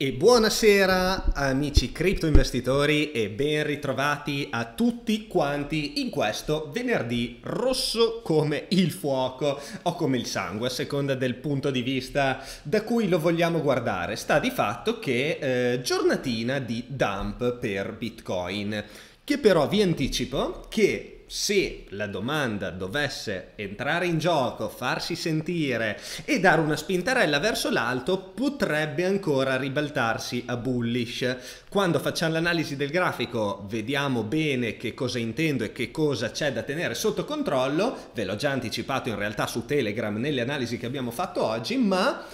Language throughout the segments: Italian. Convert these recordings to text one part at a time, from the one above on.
E buonasera amici cripto investitori e ben ritrovati a tutti quanti in questo venerdì rosso come il fuoco o come il sangue a seconda del punto di vista da cui lo vogliamo guardare. Sta di fatto che eh, giornatina di dump per Bitcoin che però vi anticipo che se la domanda dovesse entrare in gioco, farsi sentire e dare una spintarella verso l'alto, potrebbe ancora ribaltarsi a bullish. Quando facciamo l'analisi del grafico vediamo bene che cosa intendo e che cosa c'è da tenere sotto controllo, ve l'ho già anticipato in realtà su Telegram nelle analisi che abbiamo fatto oggi, ma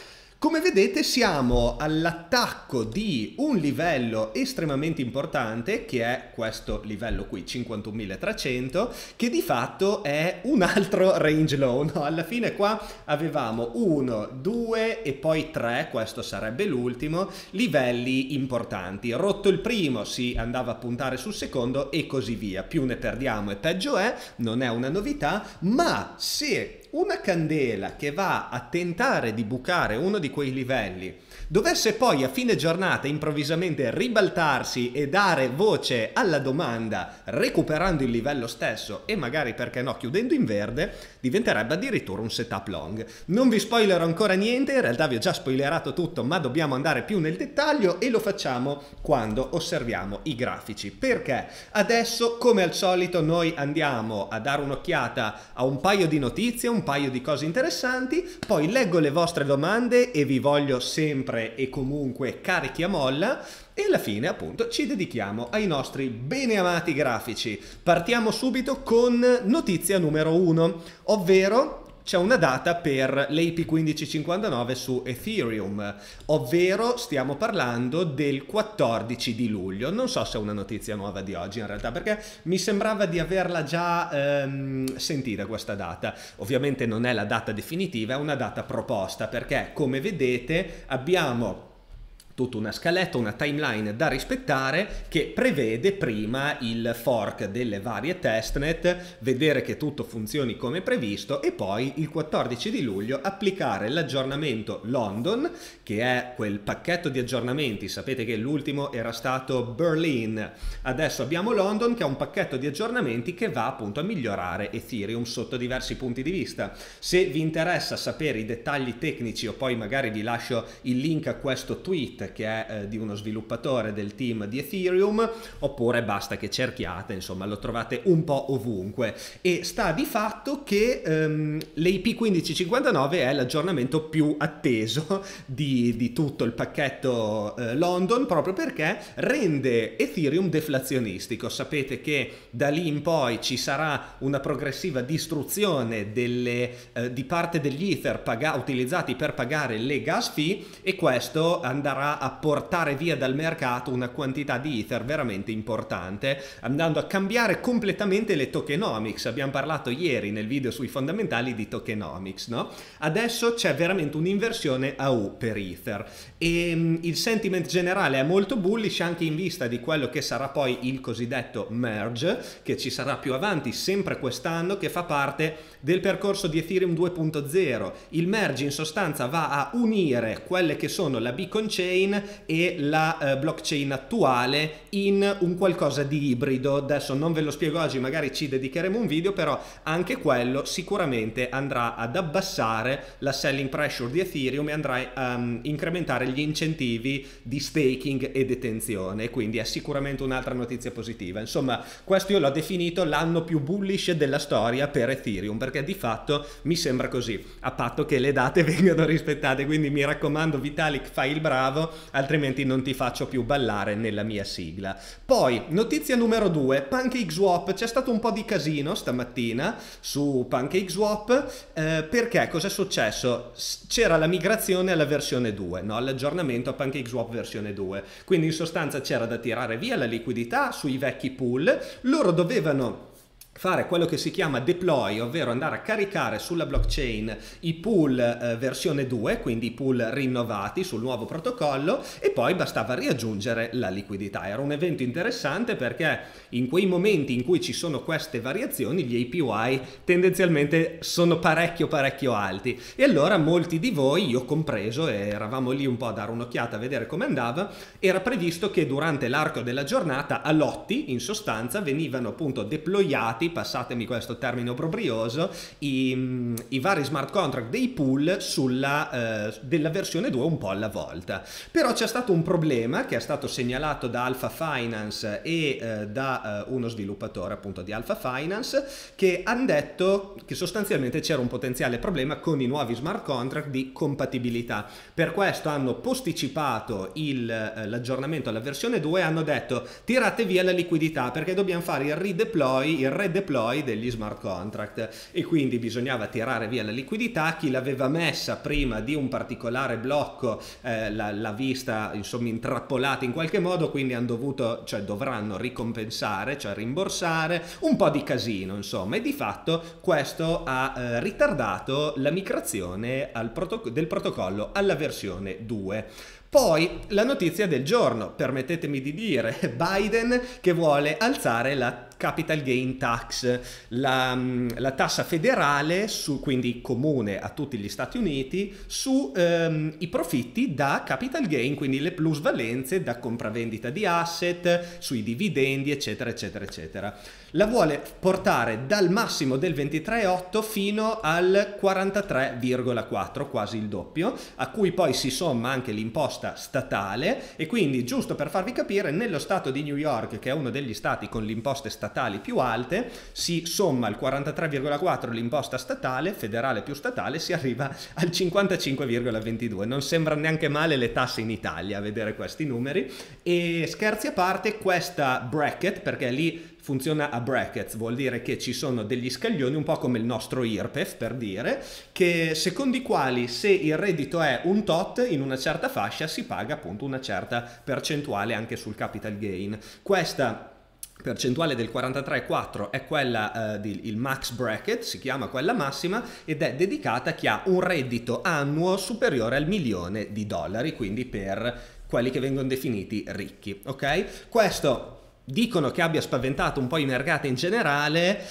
come vedete siamo all'attacco di un livello estremamente importante che è questo livello qui, 51.300, che di fatto è un altro range low. No? Alla fine qua avevamo 1, 2 e poi 3, questo sarebbe l'ultimo, livelli importanti. Rotto il primo si andava a puntare sul secondo e così via. Più ne perdiamo e peggio è, non è una novità, ma se una candela che va a tentare di bucare uno di quei livelli dovesse poi a fine giornata improvvisamente ribaltarsi e dare voce alla domanda recuperando il livello stesso e magari perché no chiudendo in verde, diventerebbe addirittura un setup long. Non vi spoilerò ancora niente, in realtà vi ho già spoilerato tutto, ma dobbiamo andare più nel dettaglio e lo facciamo quando osserviamo i grafici. Perché adesso, come al solito, noi andiamo a dare un'occhiata a un paio di notizie, un paio di cose interessanti, poi leggo le vostre domande e vi voglio sempre e comunque carichi a molla e alla fine appunto ci dedichiamo ai nostri bene amati grafici. Partiamo subito con notizia numero 1, ovvero c'è una data per l'AP1559 su Ethereum, ovvero stiamo parlando del 14 di luglio. Non so se è una notizia nuova di oggi in realtà, perché mi sembrava di averla già ehm, sentita questa data. Ovviamente non è la data definitiva, è una data proposta, perché come vedete abbiamo tutta una scaletta, una timeline da rispettare che prevede prima il fork delle varie testnet, vedere che tutto funzioni come previsto e poi il 14 di luglio applicare l'aggiornamento London, che è quel pacchetto di aggiornamenti, sapete che l'ultimo era stato Berlin, adesso abbiamo London che è un pacchetto di aggiornamenti che va appunto a migliorare Ethereum sotto diversi punti di vista. Se vi interessa sapere i dettagli tecnici o poi magari vi lascio il link a questo tweet che è eh, di uno sviluppatore del team di Ethereum oppure basta che cerchiate, insomma lo trovate un po' ovunque e sta di fatto che ehm, l'AP1559 è l'aggiornamento più atteso di, di tutto il pacchetto eh, London proprio perché rende Ethereum deflazionistico. Sapete che da lì in poi ci sarà una progressiva distruzione delle, eh, di parte degli Ether paga- utilizzati per pagare le gas fee e questo andrà a portare via dal mercato una quantità di Ether veramente importante, andando a cambiare completamente le tokenomics. Abbiamo parlato ieri nel video sui fondamentali di tokenomics, no? Adesso c'è veramente un'inversione a U per Ether e ehm, il sentiment generale è molto bullish anche in vista di quello che sarà poi il cosiddetto merge che ci sarà più avanti sempre quest'anno che fa parte del percorso di Ethereum 2.0. Il merge in sostanza va a unire quelle che sono la Beacon Chain blockchain e la eh, blockchain attuale in un qualcosa di ibrido. Adesso non ve lo spiego oggi, magari ci dedicheremo un video, però anche quello sicuramente andrà ad abbassare la selling pressure di Ethereum e andrà a um, ehm, incrementare gli incentivi di staking e detenzione, quindi è sicuramente un'altra notizia positiva. Insomma, questo io l'ho definito l'anno più bullish della storia per Ethereum, perché di fatto mi sembra così, a patto che le date vengano rispettate, quindi mi raccomando Vitalik fai il bravo, altrimenti non ti faccio più ballare nella mia sigla. Poi, notizia numero 2, PancakeSwap, c'è stato un po' di casino stamattina su PancakeSwap, Swap, eh, perché cos'è successo? C'era la migrazione alla versione 2, no? l'aggiornamento a PancakeSwap versione 2, quindi in sostanza c'era da tirare via la liquidità sui vecchi pool, loro dovevano fare quello che si chiama deploy, ovvero andare a caricare sulla blockchain i pool eh, versione 2, quindi i pool rinnovati sul nuovo protocollo e poi bastava riaggiungere la liquidità. Era un evento interessante perché in quei momenti in cui ci sono queste variazioni gli APY tendenzialmente sono parecchio parecchio alti e allora molti di voi, io compreso, eravamo lì un po' a dare un'occhiata a vedere come andava, era previsto che durante l'arco della giornata a lotti in sostanza venivano appunto deployati stati, passatemi questo termine obbrobrioso, i, mm, i, vari smart contract dei pool sulla, eh, della versione 2 un po' alla volta. Però c'è stato un problema che è stato segnalato da Alpha Finance e eh, da eh, uno sviluppatore appunto di Alpha Finance che hanno detto che sostanzialmente c'era un potenziale problema con i nuovi smart contract di compatibilità. Per questo hanno posticipato eh, l'aggiornamento alla versione 2 e hanno detto tirate via la liquidità perché dobbiamo fare il redeploy, il red deploy degli smart contract e quindi bisognava tirare via la liquidità, chi l'aveva messa prima di un particolare blocco eh, l'ha vista insomma intrappolata in qualche modo, quindi hanno dovuto, cioè dovranno ricompensare, cioè rimborsare, un po' di casino insomma e di fatto questo ha eh, ritardato la migrazione protoc del protocollo alla versione 2. Poi la notizia del giorno, permettetemi di dire, Biden che vuole alzare la capital gain tax, la, mm, la tassa federale, su, quindi comune a tutti gli Stati Uniti, sui ehm, profitti da capital gain, quindi le plusvalenze da compravendita di asset, sui dividendi, eccetera, eccetera, eccetera. La vuole portare dal massimo del 23,8 fino al 43,4, quasi il doppio, a cui poi si somma anche l'imposta statale e quindi, giusto per farvi capire, nello stato di New York, che è uno degli stati con l'imposta statale, statali più alte, si somma il 43,4 l'imposta statale, federale più statale, si arriva al 55,22. Non sembra neanche male le tasse in Italia a vedere questi numeri. E scherzi a parte, questa bracket, perché lì funziona a brackets, vuol dire che ci sono degli scaglioni, un po' come il nostro IRPEF per dire, che secondo i quali se il reddito è un tot in una certa fascia si paga appunto una certa percentuale anche sul capital gain. Questa percentuale del 43,4 è quella eh, del max bracket, si chiama quella massima, ed è dedicata a chi ha un reddito annuo superiore al milione di dollari, quindi per quelli che vengono definiti ricchi, ok? Questo dicono che abbia spaventato un po' i mercati in generale,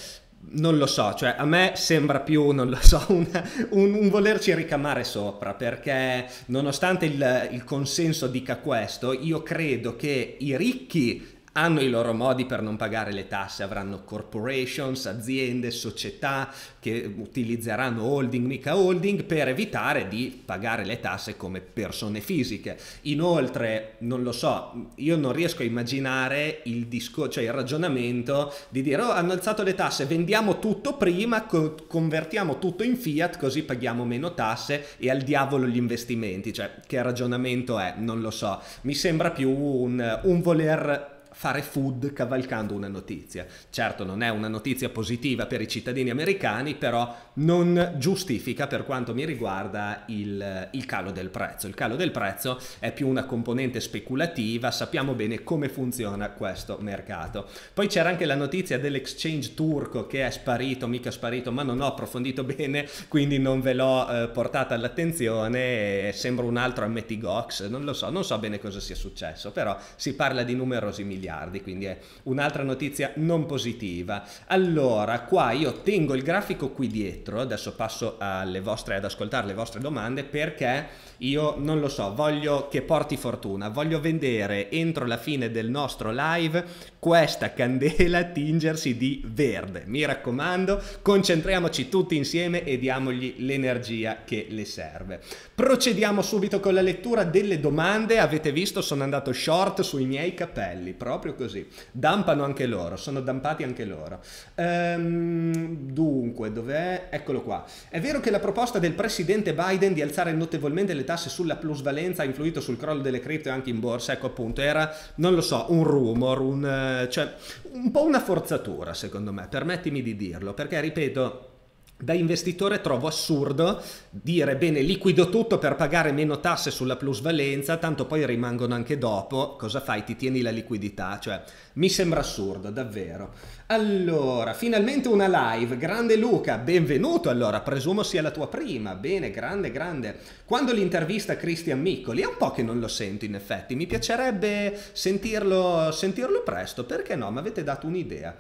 non lo so, cioè a me sembra più, non lo so, una, un, un, volerci ricamare sopra, perché nonostante il, il consenso dica questo, io credo che i ricchi hanno i loro modi per non pagare le tasse, avranno corporations, aziende, società che utilizzeranno holding, mica holding, per evitare di pagare le tasse come persone fisiche. Inoltre, non lo so, io non riesco a immaginare il, disco, cioè il ragionamento di dire oh, hanno alzato le tasse, vendiamo tutto prima, co- convertiamo tutto in fiat così paghiamo meno tasse e al diavolo gli investimenti. Cioè, che ragionamento è? Non lo so. Mi sembra più un, un voler fare food cavalcando una notizia. Certo non è una notizia positiva per i cittadini americani, però non giustifica per quanto mi riguarda il, il calo del prezzo. Il calo del prezzo è più una componente speculativa, sappiamo bene come funziona questo mercato. Poi c'era anche la notizia dell'exchange turco che è sparito, mica sparito, ma non ho approfondito bene, quindi non ve l'ho eh, portata all'attenzione, sembra un altro Gox, non lo so, non so bene cosa sia successo, però si parla di numerosi milioni miliardi, quindi è un'altra notizia non positiva. Allora, qua io tengo il grafico qui dietro, adesso passo alle vostre, ad ascoltare le vostre domande perché io non lo so, voglio che porti fortuna, voglio vendere entro la fine del nostro live questa candela tingersi di verde. Mi raccomando, concentriamoci tutti insieme e diamogli l'energia che le serve. Procediamo subito con la lettura delle domande, avete visto sono andato short sui miei capelli, proprio proprio così. Dampano anche loro, sono dampati anche loro. Ehm, dunque, dov'è? Eccolo qua. È vero che la proposta del presidente Biden di alzare notevolmente le tasse sulla plusvalenza ha influito sul crollo delle cripto e anche in borsa? Ecco appunto, era, non lo so, un rumor, un, eh, cioè, un po' una forzatura secondo me, permettimi di dirlo, perché ripeto da investitore trovo assurdo dire bene liquido tutto per pagare meno tasse sulla plusvalenza, tanto poi rimangono anche dopo, cosa fai? Ti tieni la liquidità, cioè mi sembra assurdo davvero. Allora, finalmente una live, grande Luca, benvenuto allora, presumo sia la tua prima, bene, grande, grande. Quando l'intervista Cristian Miccoli, è un po' che non lo sento in effetti, mi piacerebbe sentirlo, sentirlo presto, perché no? Mi avete dato un'idea.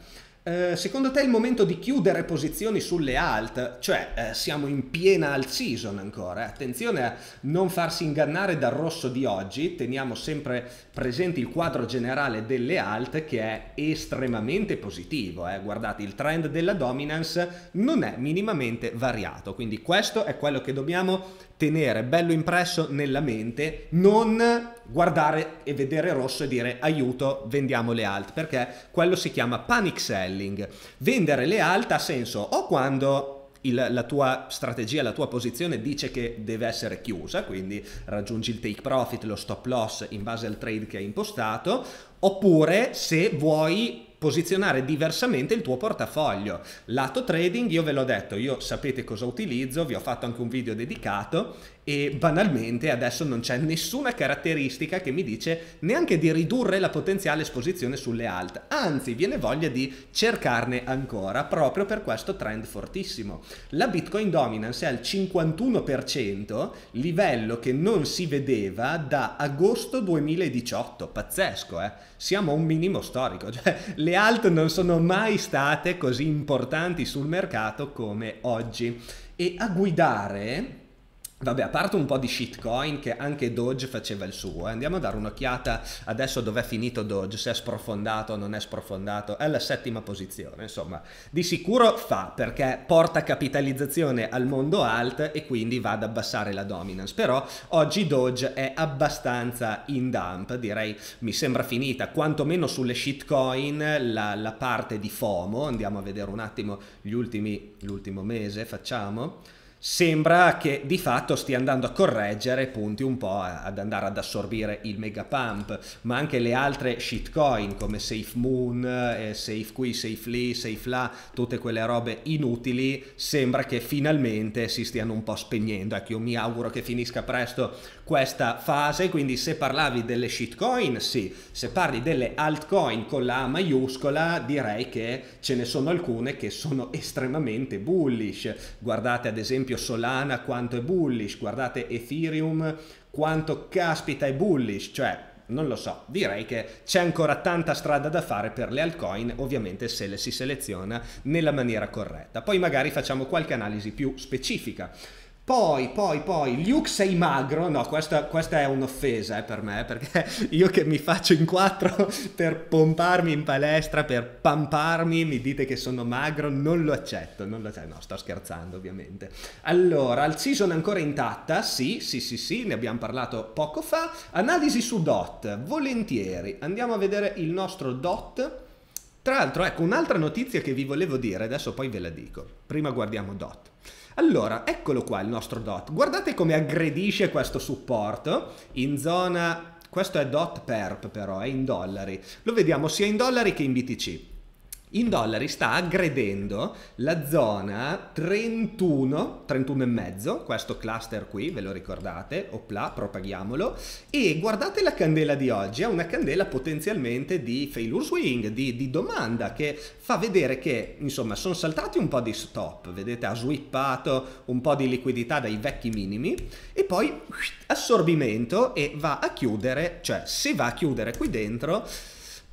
Eh, secondo te è il momento di chiudere posizioni sulle alt? Cioè, eh, siamo in piena alt season ancora. Eh. Attenzione a non farsi ingannare dal rosso di oggi, teniamo sempre presenti il quadro generale delle alt che è estremamente positivo. Eh? Guardate, il trend della dominance non è minimamente variato, quindi questo è quello che dobbiamo tenere bello impresso nella mente, non guardare e vedere rosso e dire aiuto, vendiamo le alt, perché quello si chiama panic selling. Vendere le alt ha senso o quando il, la tua strategia, la tua posizione dice che deve essere chiusa, quindi raggiungi il take profit, lo stop loss in base al trade che hai impostato, oppure se vuoi posizionare diversamente il tuo portafoglio. Lato trading, io ve l'ho detto, io sapete cosa utilizzo, vi ho fatto anche un video dedicato e banalmente adesso non c'è nessuna caratteristica che mi dice neanche di ridurre la potenziale esposizione sulle alt, anzi viene voglia di cercarne ancora proprio per questo trend fortissimo. La Bitcoin dominance è al 51%, livello che non si vedeva da agosto 2018, pazzesco eh, siamo a un minimo storico, cioè le alt non sono mai state così importanti sul mercato come oggi e a guidare Vabbè, a parte un po' di shitcoin che anche Doge faceva il suo, eh. andiamo a dare un'occhiata adesso dove è finito Doge, se è sprofondato o non è sprofondato, è alla settima posizione, insomma, di sicuro fa perché porta capitalizzazione al mondo alt e quindi va ad abbassare la dominance, però oggi Doge è abbastanza in dump, direi mi sembra finita, quantomeno sulle shitcoin la, la parte di FOMO, andiamo a vedere un attimo gli ultimi, l'ultimo mese, facciamo sembra che di fatto stia andando a correggere, punti un po' ad andare ad assorbire il mega pump, ma anche le altre shitcoin come Safe Moon, eh, Safe qui, Safe lì, Safe là, tutte quelle robe inutili, sembra che finalmente si stiano un po' spegnendo. Ecco, io mi auguro che finisca presto questa fase, quindi se parlavi delle shitcoin, sì, se parli delle altcoin con la A maiuscola, direi che ce ne sono alcune che sono estremamente bullish. Guardate ad esempio Solana quanto è bullish, guardate Ethereum quanto caspita è bullish, cioè non lo so, direi che c'è ancora tanta strada da fare per le altcoin, ovviamente se le si seleziona nella maniera corretta. Poi magari facciamo qualche analisi più specifica. Poi, poi, poi, Luke sei magro, no, questa, questa è un'offesa eh, per me, perché io che mi faccio in quattro per pomparmi in palestra, per pamparmi, mi dite che sono magro, non lo accetto, non lo accetto, no, sto scherzando ovviamente. Allora, al season ancora intatta, sì, sì, sì, sì, ne abbiamo parlato poco fa, analisi su DOT, volentieri, andiamo a vedere il nostro DOT. Tra l'altro, ecco, un'altra notizia che vi volevo dire, adesso poi ve la dico, prima guardiamo DOT. Allora, eccolo qua il nostro dot. Guardate come aggredisce questo supporto in zona questo è dot perp però, è in dollari. Lo vediamo sia in dollari che in BTC in dollari sta aggredendo la zona 31, 31 e mezzo, questo cluster qui, ve lo ricordate, opla, propaghiamolo, e guardate la candela di oggi, è una candela potenzialmente di failure swing, di, di domanda, che fa vedere che, insomma, sono saltati un po' di stop, vedete, ha swippato un po' di liquidità dai vecchi minimi, e poi assorbimento e va a chiudere, cioè se va a chiudere qui dentro,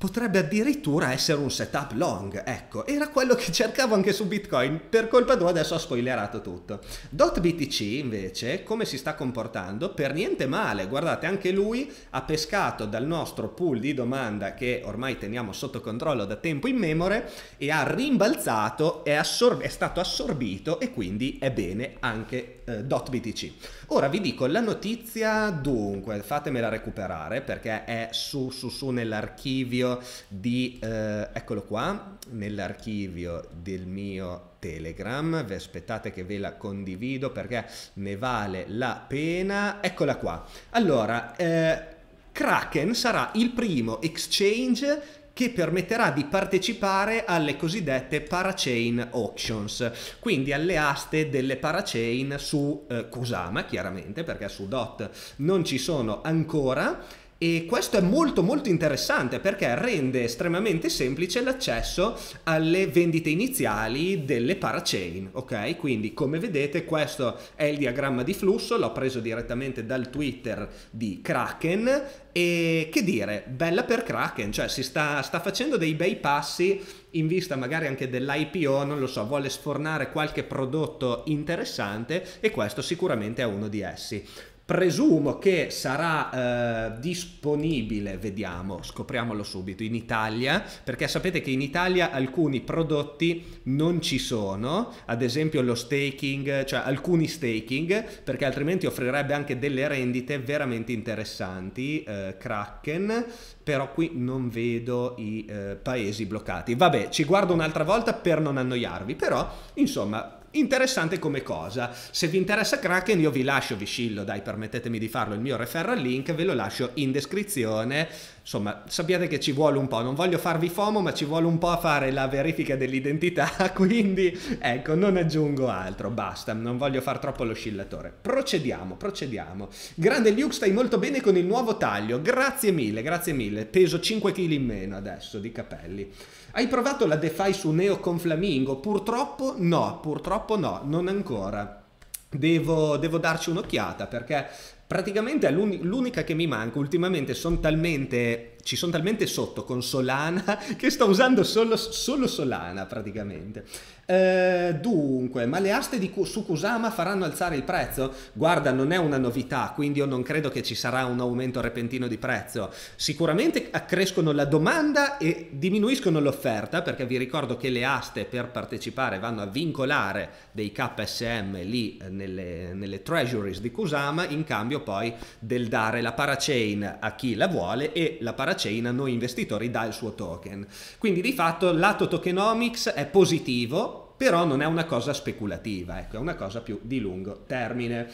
potrebbe addirittura essere un setup long, ecco, era quello che cercavo anche su Bitcoin, per colpa tua adesso ho spoilerato tutto. Dot BTC invece, come si sta comportando? Per niente male, guardate anche lui ha pescato dal nostro pool di domanda che ormai teniamo sotto controllo da tempo in memore e ha rimbalzato, è, è stato assorbito e quindi è bene anche eh, BTC. Ora vi dico la notizia, dunque, fatemela recuperare perché è su su su nell'archivio di, eh, eccolo qua, nell'archivio del mio Telegram, vi aspettate che ve la condivido perché ne vale la pena, eccola qua. Allora, eh, Kraken sarà il primo exchange che permetterà di partecipare alle cosiddette parachain auctions, quindi alle aste delle parachain su eh, Kusama chiaramente perché su DOT non ci sono ancora e questo è molto molto interessante perché rende estremamente semplice l'accesso alle vendite iniziali delle parachain, ok? Quindi come vedete questo è il diagramma di flusso, l'ho preso direttamente dal Twitter di Kraken e che dire, bella per Kraken, cioè si sta, sta facendo dei bei passi in vista magari anche dell'IPO, non lo so, vuole sfornare qualche prodotto interessante e questo sicuramente è uno di essi. Presumo che sarà eh, disponibile, vediamo, scopriamolo subito, in Italia, perché sapete che in Italia alcuni prodotti non ci sono, ad esempio lo staking, cioè alcuni staking, perché altrimenti offrirebbe anche delle rendite veramente interessanti, eh, Kraken, però qui non vedo i eh, paesi bloccati. Vabbè, ci guardo un'altra volta per non annoiarvi, però insomma Interessante come cosa. Se vi interessa Kraken io vi lascio, vi scillo, dai, permettetemi di farlo, il mio referral link, ve lo lascio in descrizione. Insomma, sappiate che ci vuole un po', non voglio farvi FOMO, ma ci vuole un po' a fare la verifica dell'identità, quindi ecco, non aggiungo altro, basta, non voglio far troppo l'oscillatore. Procediamo, procediamo. Grande Luke, stai molto bene con il nuovo taglio, grazie mille, grazie mille, peso 5 kg in meno adesso di capelli. Hai provato la DeFi su Neo con Flamingo? Purtroppo no, purtroppo no, non ancora. Devo, devo darci un'occhiata perché praticamente è l'unica che mi manca. Ultimamente sono talmente, ci sono talmente sotto con Solana che sto usando solo, solo Solana praticamente. Eh, dunque, ma le aste di, su Kusama faranno alzare il prezzo? Guarda, non è una novità, quindi io non credo che ci sarà un aumento repentino di prezzo. Sicuramente accrescono la domanda e diminuiscono l'offerta, perché vi ricordo che le aste per partecipare vanno a vincolare dei KSM lì eh, nelle, nelle treasuries di Kusama in cambio poi del dare la parachain a chi la vuole e la parachain a noi investitori dà il suo token. Quindi di fatto lato tokenomics è positivo però non è una cosa speculativa, ecco, è una cosa più di lungo termine.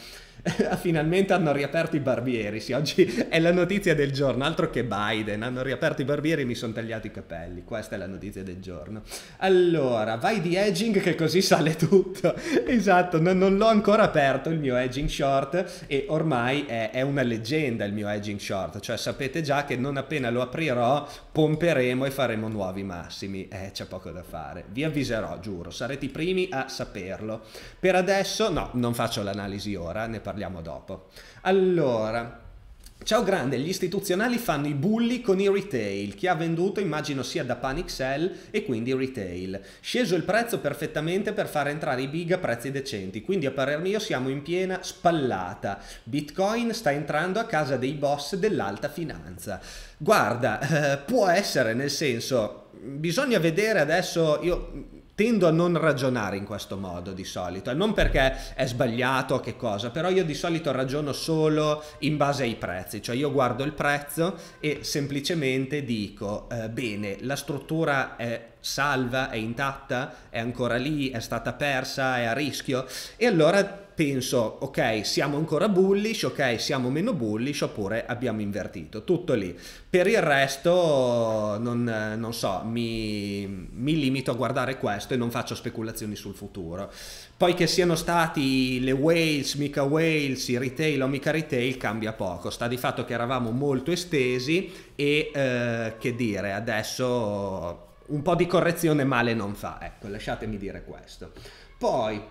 finalmente hanno riaperto i barbieri. Sì, oggi è la notizia del giorno, altro che Biden. Hanno riaperto i barbieri e mi sono tagliato i capelli. Questa è la notizia del giorno. Allora, vai di edging che così sale tutto. esatto, non, non l'ho ancora aperto il mio edging short e ormai è, è una leggenda il mio edging short. Cioè sapete già che non appena lo aprirò pomperemo e faremo nuovi massimi. Eh, c'è poco da fare. Vi avviserò, giuro, sarete i primi a saperlo. Per adesso, no, non faccio l'analisi ora, ne parliamo parliamo dopo. Allora, Ciao grande, gli istituzionali fanno i bulli con i retail. Chi ha venduto immagino sia da Panic Sell e quindi retail. Sceso il prezzo perfettamente per far entrare i big a prezzi decenti, quindi a parer mio siamo in piena spallata. Bitcoin sta entrando a casa dei boss dell'alta finanza. Guarda, eh, può essere nel senso, bisogna vedere adesso, io tendo a non ragionare in questo modo di solito, non perché è sbagliato o che cosa, però io di solito ragiono solo in base ai prezzi, cioè io guardo il prezzo e semplicemente dico eh, bene, la struttura è salva, è intatta, è ancora lì, è stata persa, è a rischio e allora penso, ok, siamo ancora bullish, ok, siamo meno bullish, oppure abbiamo invertito, tutto lì. Per il resto, non, non so, mi, mi limito a guardare questo e non faccio speculazioni sul futuro. Poi che siano stati le whales, mica whales, i retail o mica retail, cambia poco. Sta di fatto che eravamo molto estesi e eh, che dire, adesso un po' di correzione male non fa. Ecco, lasciatemi dire questo. Poi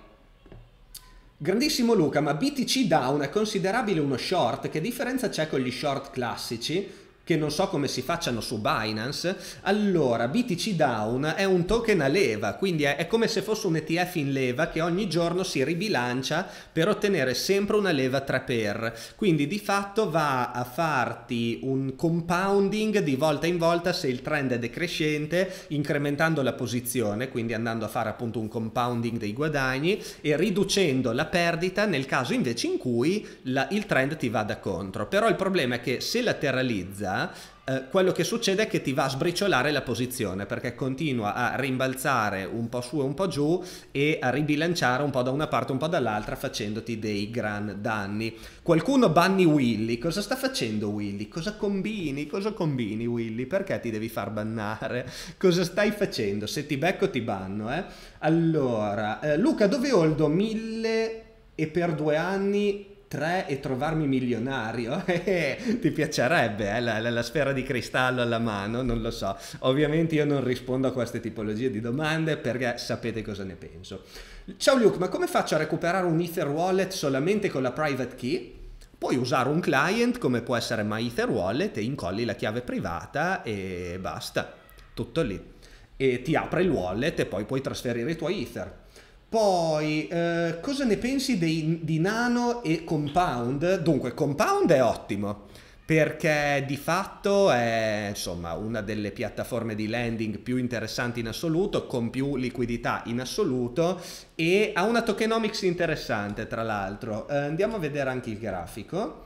Grandissimo Luca, ma BTC Down è considerabile uno short? Che differenza c'è con gli short classici? che non so come si facciano su Binance, allora BTC Down è un token a leva, quindi è, è come se fosse un ETF in leva che ogni giorno si ribilancia per ottenere sempre una leva 3x, quindi di fatto va a farti un compounding di volta in volta se il trend è decrescente, incrementando la posizione, quindi andando a fare appunto un compounding dei guadagni e riducendo la perdita nel caso invece in cui la, il trend ti vada contro. Però il problema è che se lateralizza eh, quello che succede è che ti va a sbriciolare la posizione perché continua a rimbalzare un po' su e un po' giù e a ribilanciare un po' da una parte e un po' dall'altra facendoti dei gran danni. Qualcuno banni Willy, cosa sta facendo Willy? Cosa combini? Cosa combini Willy? Perché ti devi far bannare? Cosa stai facendo? Se ti becco ti banno, eh? Allora, eh, Luca, dove Oldo? Mille e per due anni 3 e trovarmi milionario, eh, ti piacerebbe eh? la, la, la, sfera di cristallo alla mano, non lo so. Ovviamente io non rispondo a queste tipologie di domande perché sapete cosa ne penso. Ciao Luke, ma come faccio a recuperare un Ether Wallet solamente con la private key? Puoi usare un client come può essere MyEther Wallet e incolli la chiave privata e basta, tutto lì. E ti apre il wallet e poi puoi trasferire i tuoi Ether. Poi, eh, cosa ne pensi dei, di Nano e Compound? Dunque, Compound è ottimo perché di fatto è insomma, una delle piattaforme di lending più interessanti in assoluto, con più liquidità in assoluto e ha una tokenomics interessante tra l'altro. Eh, andiamo a vedere anche il grafico.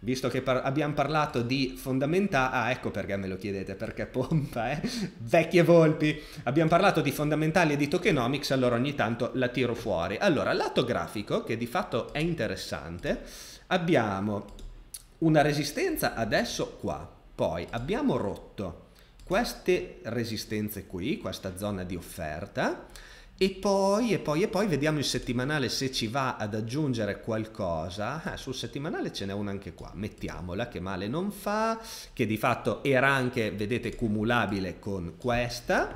Visto che par abbiamo parlato di fondamentali, ah ecco perché me lo chiedete, perché pompa, eh? Vecchie volpi. Abbiamo parlato di fondamentali e di tokenomics, allora ogni tanto la tiro fuori. Allora, lato grafico, che di fatto è interessante, abbiamo una resistenza adesso qua, poi abbiamo rotto queste resistenze qui, questa zona di offerta, e poi, e poi, e poi vediamo il settimanale se ci va ad aggiungere qualcosa. Ah, sul settimanale ce n'è una anche qua, mettiamola che male non fa, che di fatto era anche, vedete, cumulabile con questa.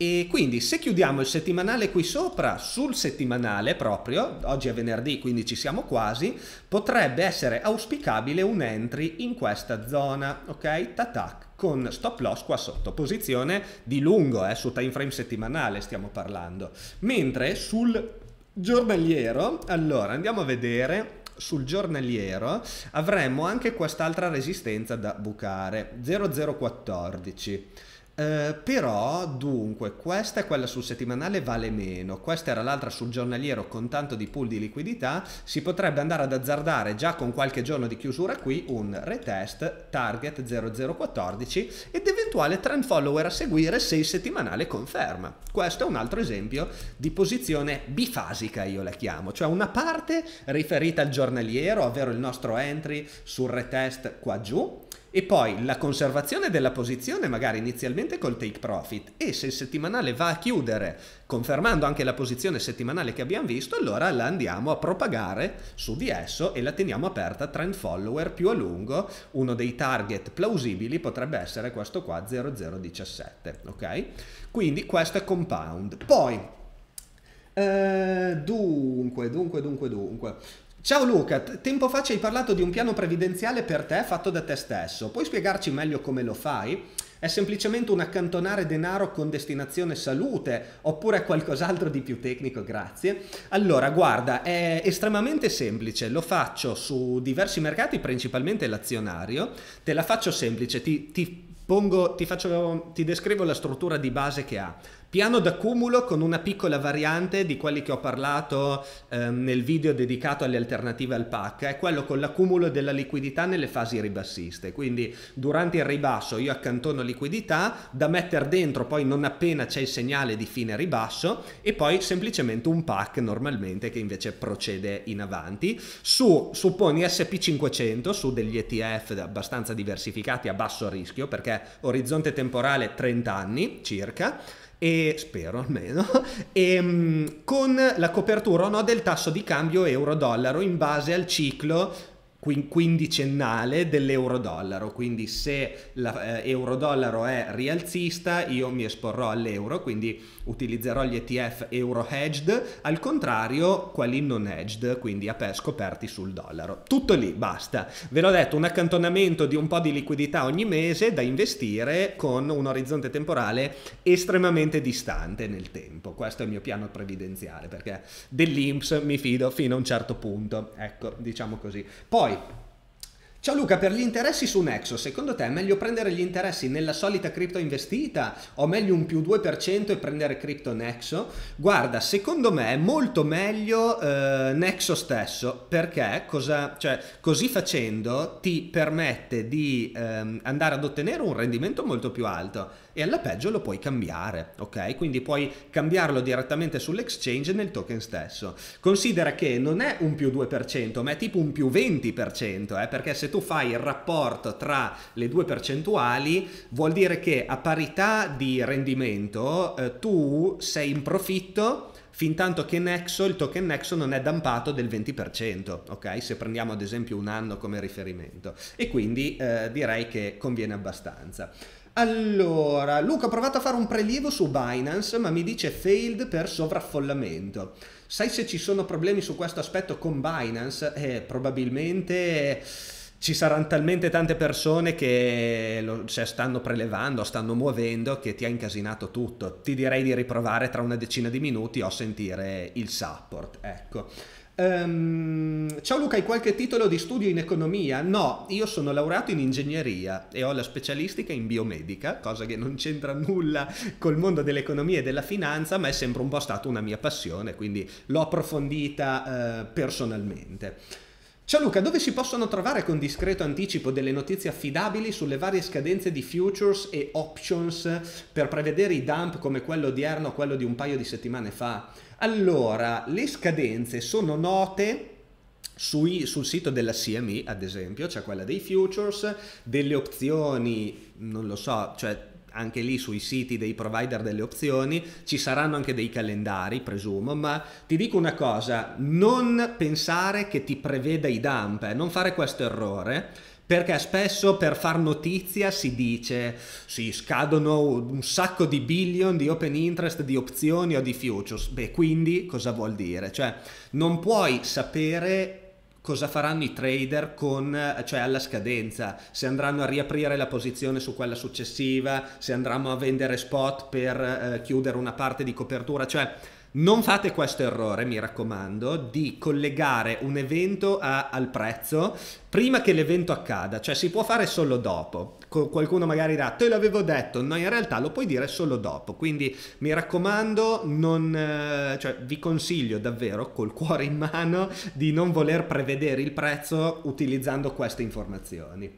E quindi se chiudiamo il settimanale qui sopra, sul settimanale proprio, oggi è venerdì quindi ci siamo quasi, potrebbe essere auspicabile un entry in questa zona, ok? Tatac con stop loss qua sotto, posizione di lungo, eh, su time frame settimanale stiamo parlando. Mentre sul giornaliero, allora andiamo a vedere sul giornaliero avremmo anche quest'altra resistenza da bucare 0014 eh, però dunque questa è quella sul settimanale vale meno questa era l'altra sul giornaliero con tanto di pool di liquidità si potrebbe andare ad azzardare già con qualche giorno di chiusura qui un retest target 0014 ed eventuale trend follower a seguire se il settimanale conferma questo è un altro esempio di posizione bifasica io la chiamo cioè una parte riferita al giornaliero ovvero il nostro entry sul retest qua giù e poi la conservazione della posizione magari inizialmente col take profit e se il settimanale va a chiudere confermando anche la posizione settimanale che abbiamo visto allora la andiamo a propagare su di esso e la teniamo aperta trend follower più a lungo uno dei target plausibili potrebbe essere questo qua 0017 ok quindi questo è compound poi eh, dunque dunque dunque dunque Ciao Luca, tempo fa ci hai parlato di un piano previdenziale per te fatto da te stesso. Puoi spiegarci meglio come lo fai? È semplicemente un accantonare denaro con destinazione salute oppure qualcos'altro di più tecnico, grazie. Allora, guarda, è estremamente semplice, lo faccio su diversi mercati, principalmente l'azionario, te la faccio semplice, ti, ti, pongo, ti, faccio, ti descrivo la struttura di base che ha. Piano d'accumulo con una piccola variante di quelli che ho parlato eh, nel video dedicato alle alternative al PAC, è quello con l'accumulo della liquidità nelle fasi ribassiste. Quindi durante il ribasso io accantono liquidità da mettere dentro poi non appena c'è il segnale di fine ribasso e poi semplicemente un PAC normalmente che invece procede in avanti su supponi SP500 su degli ETF abbastanza diversificati a basso rischio perché orizzonte temporale 30 anni circa e spero almeno, e, ehm, con la copertura o no del tasso di cambio euro-dollaro in base al ciclo quindicennale dell'euro-dollaro, quindi se l'euro-dollaro eh, è rialzista io mi esporrò all'euro, quindi utilizzerò gli ETF euro-hedged, al contrario quelli non hedged, quindi a scoperti sul dollaro. Tutto lì, basta. Ve l'ho detto, un accantonamento di un po' di liquidità ogni mese da investire con un orizzonte temporale estremamente distante nel tempo. Questo è il mio piano previdenziale perché dell'Inps mi fido fino a un certo punto, ecco, diciamo così. Poi poi, ciao Luca, per gli interessi su Nexo, secondo te è meglio prendere gli interessi nella solita cripto investita o meglio un più 2% e prendere cripto Nexo? Guarda, secondo me è molto meglio eh, Nexo stesso perché cosa, cioè, così facendo ti permette di ehm, andare ad ottenere un rendimento molto più alto e alla peggio lo puoi cambiare, ok? Quindi puoi cambiarlo direttamente sull'exchange nel token stesso. Considera che non è un più 2%, ma è tipo un più 20%, eh? perché se tu fai il rapporto tra le due percentuali, vuol dire che a parità di rendimento eh, tu sei in profitto fin tanto che Nexo, il token Nexo non è dampato del 20%, ok? Se prendiamo ad esempio un anno come riferimento. E quindi eh, direi che conviene abbastanza. Allora, Luca, ho provato a fare un prelievo su Binance, ma mi dice failed per sovraffollamento. Sai se ci sono problemi su questo aspetto con Binance? Eh, probabilmente ci saranno talmente tante persone che lo, cioè, stanno prelevando, stanno muovendo che ti ha incasinato tutto. Ti direi di riprovare tra una decina di minuti o sentire il support. Ecco. Um, ciao Luca, hai qualche titolo di studio in economia? No, io sono laureato in ingegneria e ho la specialistica in biomedica, cosa che non c'entra nulla col mondo dell'economia e della finanza, ma è sempre un po' stata una mia passione, quindi l'ho approfondita eh, personalmente. Ciao Luca, dove si possono trovare con discreto anticipo delle notizie affidabili sulle varie scadenze di futures e options per prevedere i dump come quello odierno o quello di un paio di settimane fa? Allora, le scadenze sono note sui, sul sito della CME, ad esempio, c'è cioè quella dei futures, delle opzioni, non lo so, cioè anche lì sui siti dei provider delle opzioni, ci saranno anche dei calendari, presumo, ma ti dico una cosa, non pensare che ti preveda i dump, eh, non fare questo errore, perché spesso per far notizia si dice si scadono un sacco di billion di open interest, di opzioni o di futures. Beh, quindi cosa vuol dire? Cioè, non puoi sapere cosa faranno i trader con, cioè alla scadenza, se andranno a riaprire la posizione su quella successiva, se andranno a vendere spot per eh, chiudere una parte di copertura, cioè non fate questo errore, mi raccomando, di collegare un evento a, al prezzo prima che l'evento accada, cioè si può fare solo dopo. Qualcuno magari dirà, te l'avevo detto, no, in realtà lo puoi dire solo dopo. Quindi mi raccomando, non, eh, cioè, vi consiglio davvero col cuore in mano di non voler prevedere il prezzo utilizzando queste informazioni.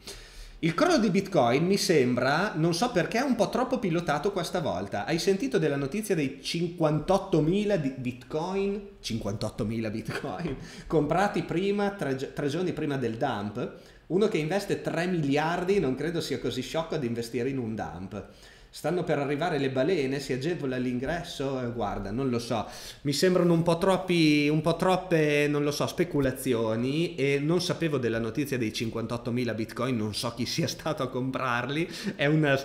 Il crollo di Bitcoin mi sembra, non so perché, un po' troppo pilotato questa volta. Hai sentito della notizia dei 58.000 di Bitcoin? 58.000 Bitcoin comprati prima, tre, tre, giorni prima del dump? Uno che investe 3 miliardi non credo sia così sciocco ad investire in un dump stanno per arrivare le balene, si agevola l'ingresso, eh, guarda, non lo so, mi sembrano un po, troppi, un po' troppe, non lo so, speculazioni e non sapevo della notizia dei 58.000 bitcoin, non so chi sia stato a comprarli, è una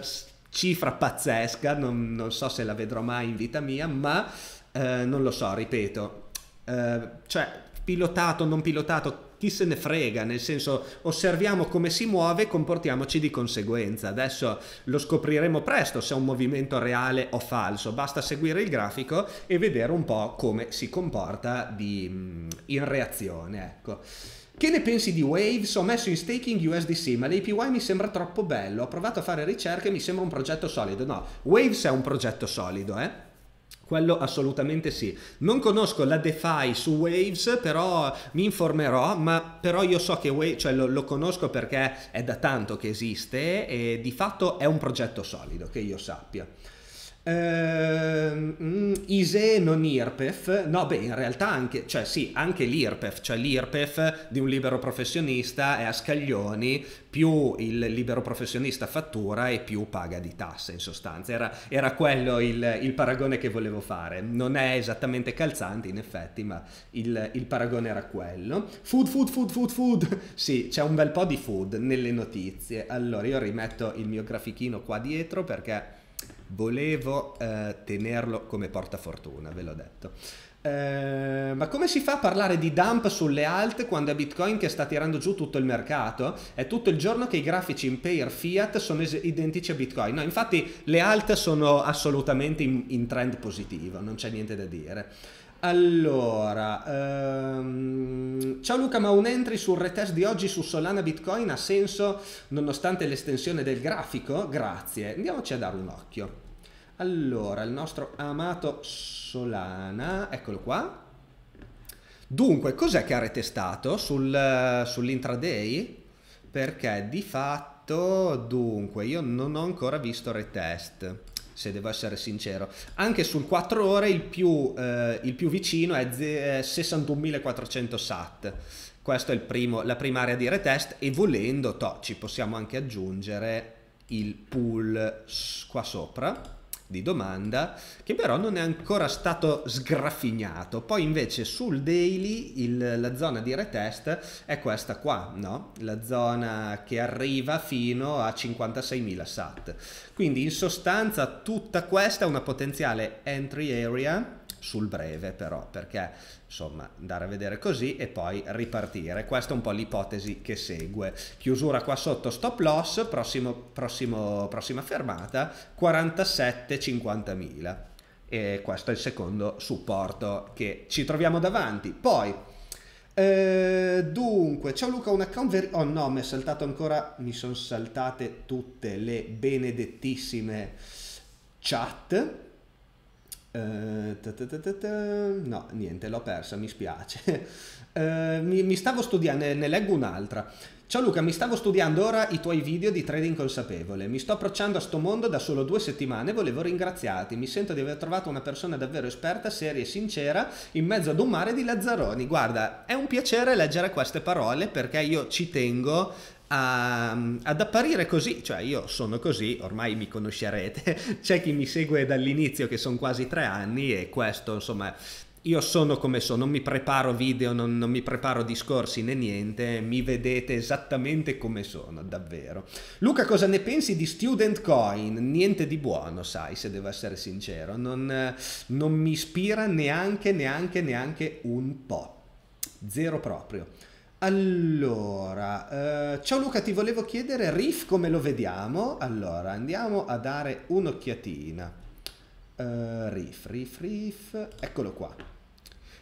cifra pazzesca, non, non so se la vedrò mai in vita mia, ma eh, non lo so, ripeto, eh, cioè pilotato, non pilotato, chi se ne frega, nel senso osserviamo come si muove e comportiamoci di conseguenza. Adesso lo scopriremo presto se è un movimento reale o falso, basta seguire il grafico e vedere un po' come si comporta di, mm, in reazione. Ecco. Che ne pensi di Waves? Ho messo in staking USDC, ma l'APY mi sembra troppo bello. Ho provato a fare ricerche e mi sembra un progetto solido. No, Waves è un progetto solido, eh? Quello assolutamente sì. Non conosco la DeFi su Waves, però mi informerò, ma però io so che Waves, cioè lo, lo, conosco perché è da tanto che esiste e di fatto è un progetto solido, che io sappia. Uh, ISE non IRPEF, no beh in realtà anche, cioè sì, anche l'IRPEF, cioè l'IRPEF di un libero professionista è a scaglioni più il libero professionista fattura e più paga di tasse in sostanza, era, era quello il, il, paragone che volevo fare, non è esattamente calzante in effetti ma il, il paragone era quello. Food, food, food, food, food, sì c'è un bel po' di food nelle notizie, allora io rimetto il mio grafichino qua dietro perché Volevo eh, tenerlo come portafortuna, ve l'ho detto. Eh, ma come si fa a parlare di dump sulle alt quando è Bitcoin che sta tirando giù tutto il mercato? È tutto il giorno che i grafici in pair fiat sono identici a Bitcoin. No, infatti le alt sono assolutamente in, in trend positivo, non c'è niente da dire. Allora, um, ciao Luca, ma un entry sul retest di oggi su Solana Bitcoin ha senso nonostante l'estensione del grafico? Grazie, andiamoci a dare un occhio. Allora, il nostro amato Solana, eccolo qua. Dunque, cos'è che ha retestato sul, uh, sull'intraday? Perché di fatto, dunque, io non ho ancora visto retest se devo essere sincero. Anche sul 4 ore il più, eh, il più vicino è 61.400 SAT. Questa è primo, la prima area di retest e volendo to, ci possiamo anche aggiungere il pool qua sopra di domanda che però non è ancora stato sgraffignato poi invece sul daily il, la zona di retest è questa qua no? la zona che arriva fino a 56.000 sat quindi in sostanza tutta questa è una potenziale entry area sul breve però, perché insomma andare a vedere così e poi ripartire. Questa è un po' l'ipotesi che segue. Chiusura qua sotto, stop loss, prossimo, prossimo, prossima fermata, 47 50.000 E questo è il secondo supporto che ci troviamo davanti. Poi... Eh, dunque, ciao Luca, un account veri... Oh no, mi è saltato ancora, mi sono saltate tutte le benedettissime chat. Uh, ta ta ta no, niente, l'ho persa, mi spiace. uh, mi, mi, stavo studiando, ne, ne, leggo un'altra. Ciao Luca, mi stavo studiando ora i tuoi video di trading consapevole. Mi sto approcciando a sto mondo da solo due settimane e volevo ringraziarti. Mi sento di aver trovato una persona davvero esperta, seria e sincera in mezzo ad un mare di lazzaroni. Guarda, è un piacere leggere queste parole perché io ci tengo a, ehm, ad apparire così, cioè io sono così, ormai mi conoscerete, c'è chi mi segue dall'inizio che sono quasi tre anni e questo insomma io sono come sono, non mi preparo video, non, non, mi preparo discorsi né niente, mi vedete esattamente come sono, davvero. Luca, cosa ne pensi di Student Coin? Niente di buono, sai, se devo essere sincero, non, non mi ispira neanche, neanche, neanche un po'. Zero proprio. Allora, eh, ciao Luca, ti volevo chiedere Riff come lo vediamo? Allora, andiamo a dare un'occhiatina. Eh, riff, Riff, Riff, eccolo qua.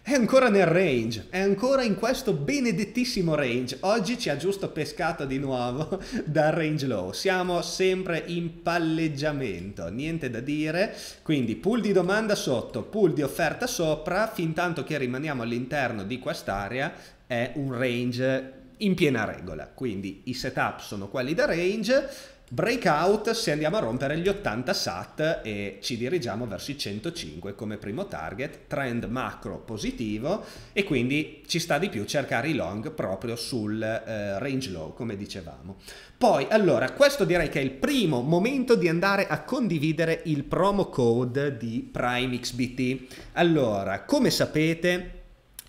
È ancora nel range, è ancora in questo benedettissimo range. Oggi ci ha giusto pescato di nuovo dal range low. Siamo sempre in palleggiamento, niente da dire. Quindi pool di domanda sotto, pool di offerta sopra, fin tanto che rimaniamo all'interno di quest'area è un range in piena regola, quindi i setup sono quelli da range, breakout se andiamo a rompere gli 80 SAT e ci dirigiamo verso i 105 come primo target, trend macro positivo e quindi ci sta di più cercare i long proprio sul eh, range low come dicevamo. Poi allora questo direi che è il primo momento di andare a condividere il promo code di PrimeXBT. Allora come sapete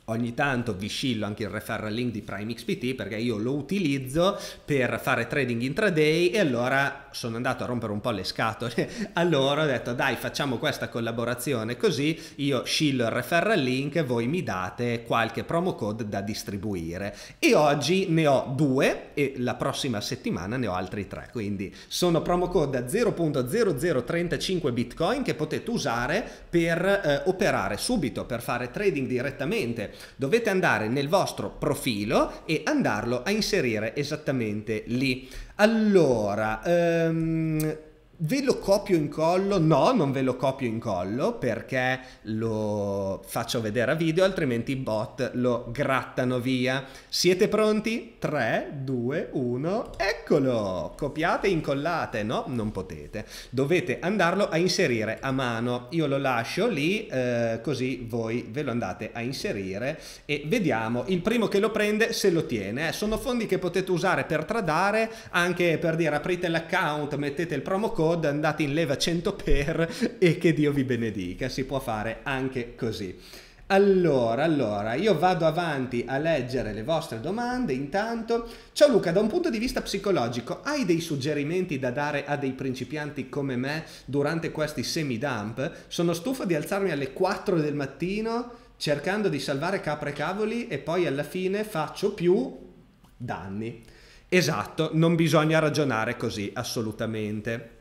ogni tanto vi scillo anche il referral link di Prime XPT perché io lo utilizzo per fare trading intraday e allora sono andato a rompere un po' le scatole a loro, ho detto dai facciamo questa collaborazione così io scillo il referral link voi mi date qualche promo code da distribuire e oggi ne ho due e la prossima settimana ne ho altri tre quindi sono promo code a 0.0035 bitcoin che potete usare per eh, operare subito per fare trading direttamente dovete andare nel vostro profilo e andarlo a inserire esattamente lì. Allora, um, Ve lo copio in collo? No, non ve lo copio in collo perché lo faccio vedere a video, altrimenti i bot lo grattano via. Siete pronti? 3, 2, 1, eccolo! Copiate e incollate? No, non potete. Dovete andarlo a inserire a mano. Io lo lascio lì, eh, così voi ve lo andate a inserire e vediamo. Il primo che lo prende se lo tiene. Eh. sono fondi che potete usare per tradare, anche per dire aprite l'account, mettete il promo code code, andate in leva 100 per e che Dio vi benedica, si può fare anche così. Allora, allora, io vado avanti a leggere le vostre domande. Intanto, ciao Luca, da un punto di vista psicologico, hai dei suggerimenti da dare a dei principianti come me durante questi semi-dump? Sono stufo di alzarmi alle 4 del mattino cercando di salvare capre e cavoli e poi alla fine faccio più danni. Esatto, non bisogna ragionare così, assolutamente.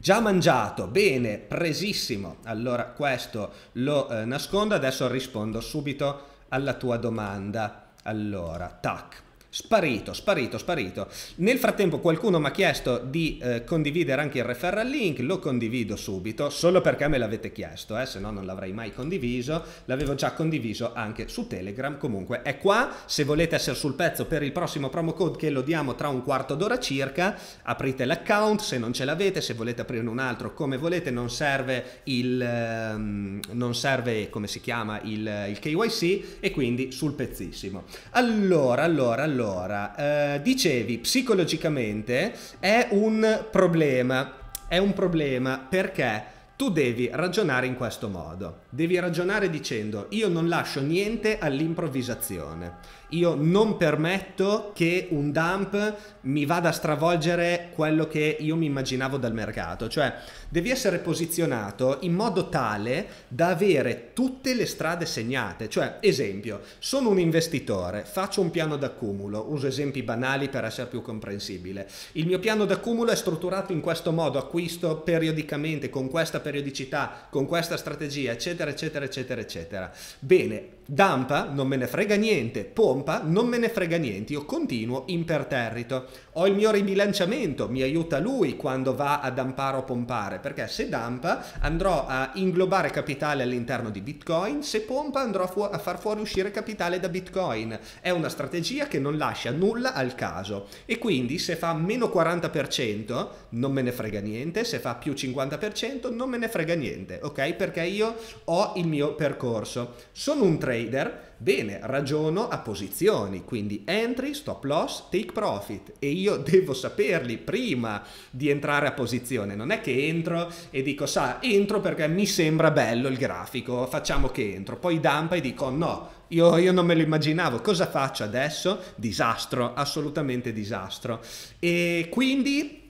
Già mangiato, bene, presissimo. Allora questo lo eh, nascondo, adesso rispondo subito alla tua domanda. Allora, tac. Sparito, sparito, sparito. Nel frattempo qualcuno mi ha chiesto di eh, condividere anche il referral link, lo condivido subito, solo perché me l'avete chiesto, eh, se no non l'avrei mai condiviso, l'avevo già condiviso anche su Telegram, comunque è qua, se volete essere sul pezzo per il prossimo promo code che lo diamo tra un quarto d'ora circa, aprite l'account se non ce l'avete, se volete aprirne un altro come volete, non serve il, ehm, non serve, come si chiama, il, il KYC e quindi sul pezzissimo. Allora, allora, allora allora, eh, dicevi, psicologicamente è un problema, è un problema perché tu devi ragionare in questo modo. Devi ragionare dicendo io non lascio niente all'improvvisazione, io non permetto che un dump mi vada a stravolgere quello che io mi immaginavo dal mercato, cioè devi essere posizionato in modo tale da avere tutte le strade segnate, cioè esempio, sono un investitore, faccio un piano d'accumulo, uso esempi banali per essere più comprensibile, il mio piano d'accumulo è strutturato in questo modo, acquisto periodicamente con questa periodicità, con questa strategia, eccetera eccetera, eccetera, eccetera, eccetera. Bene, Dampa, non me ne frega niente, pompa, non me ne frega niente, io continuo imperterrito. Ho il mio ribilanciamento, mi aiuta lui quando va a dampare o pompare, perché se dampa andrò a inglobare capitale all'interno di Bitcoin, se pompa andrò a, fu- a far fuori uscire capitale da Bitcoin. È una strategia che non lascia nulla al caso e quindi se fa meno 40% non me ne frega niente, se fa più 50% non me ne frega niente, ok? Perché io ho il mio percorso. Sono un trader trader, bene, ragiono a posizioni, quindi entry, stop loss, take profit e io devo saperli prima di entrare a posizione, non è che entro e dico sa, entro perché mi sembra bello il grafico, facciamo che entro, poi dampa e dico no, io, io, non me lo immaginavo, cosa faccio adesso? Disastro, assolutamente disastro. E quindi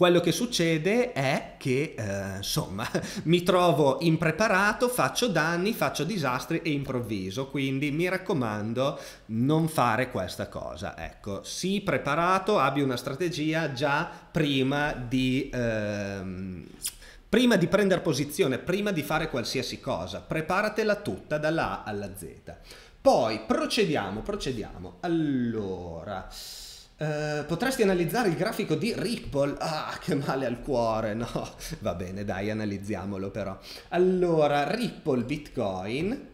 quello che succede è che, eh, insomma, mi trovo impreparato, faccio danni, faccio disastri e improvviso, quindi mi raccomando non fare questa cosa. Ecco, sii preparato, abbi una strategia già prima di... Ehm, prima di prendere posizione, prima di fare qualsiasi cosa, preparatela tutta dalla A alla Z. Poi procediamo, procediamo. Allora, eh, potresti analizzare il grafico di Ripple? Ah, che male al cuore, no? Va bene, dai, analizziamolo però. Allora, Ripple Bitcoin.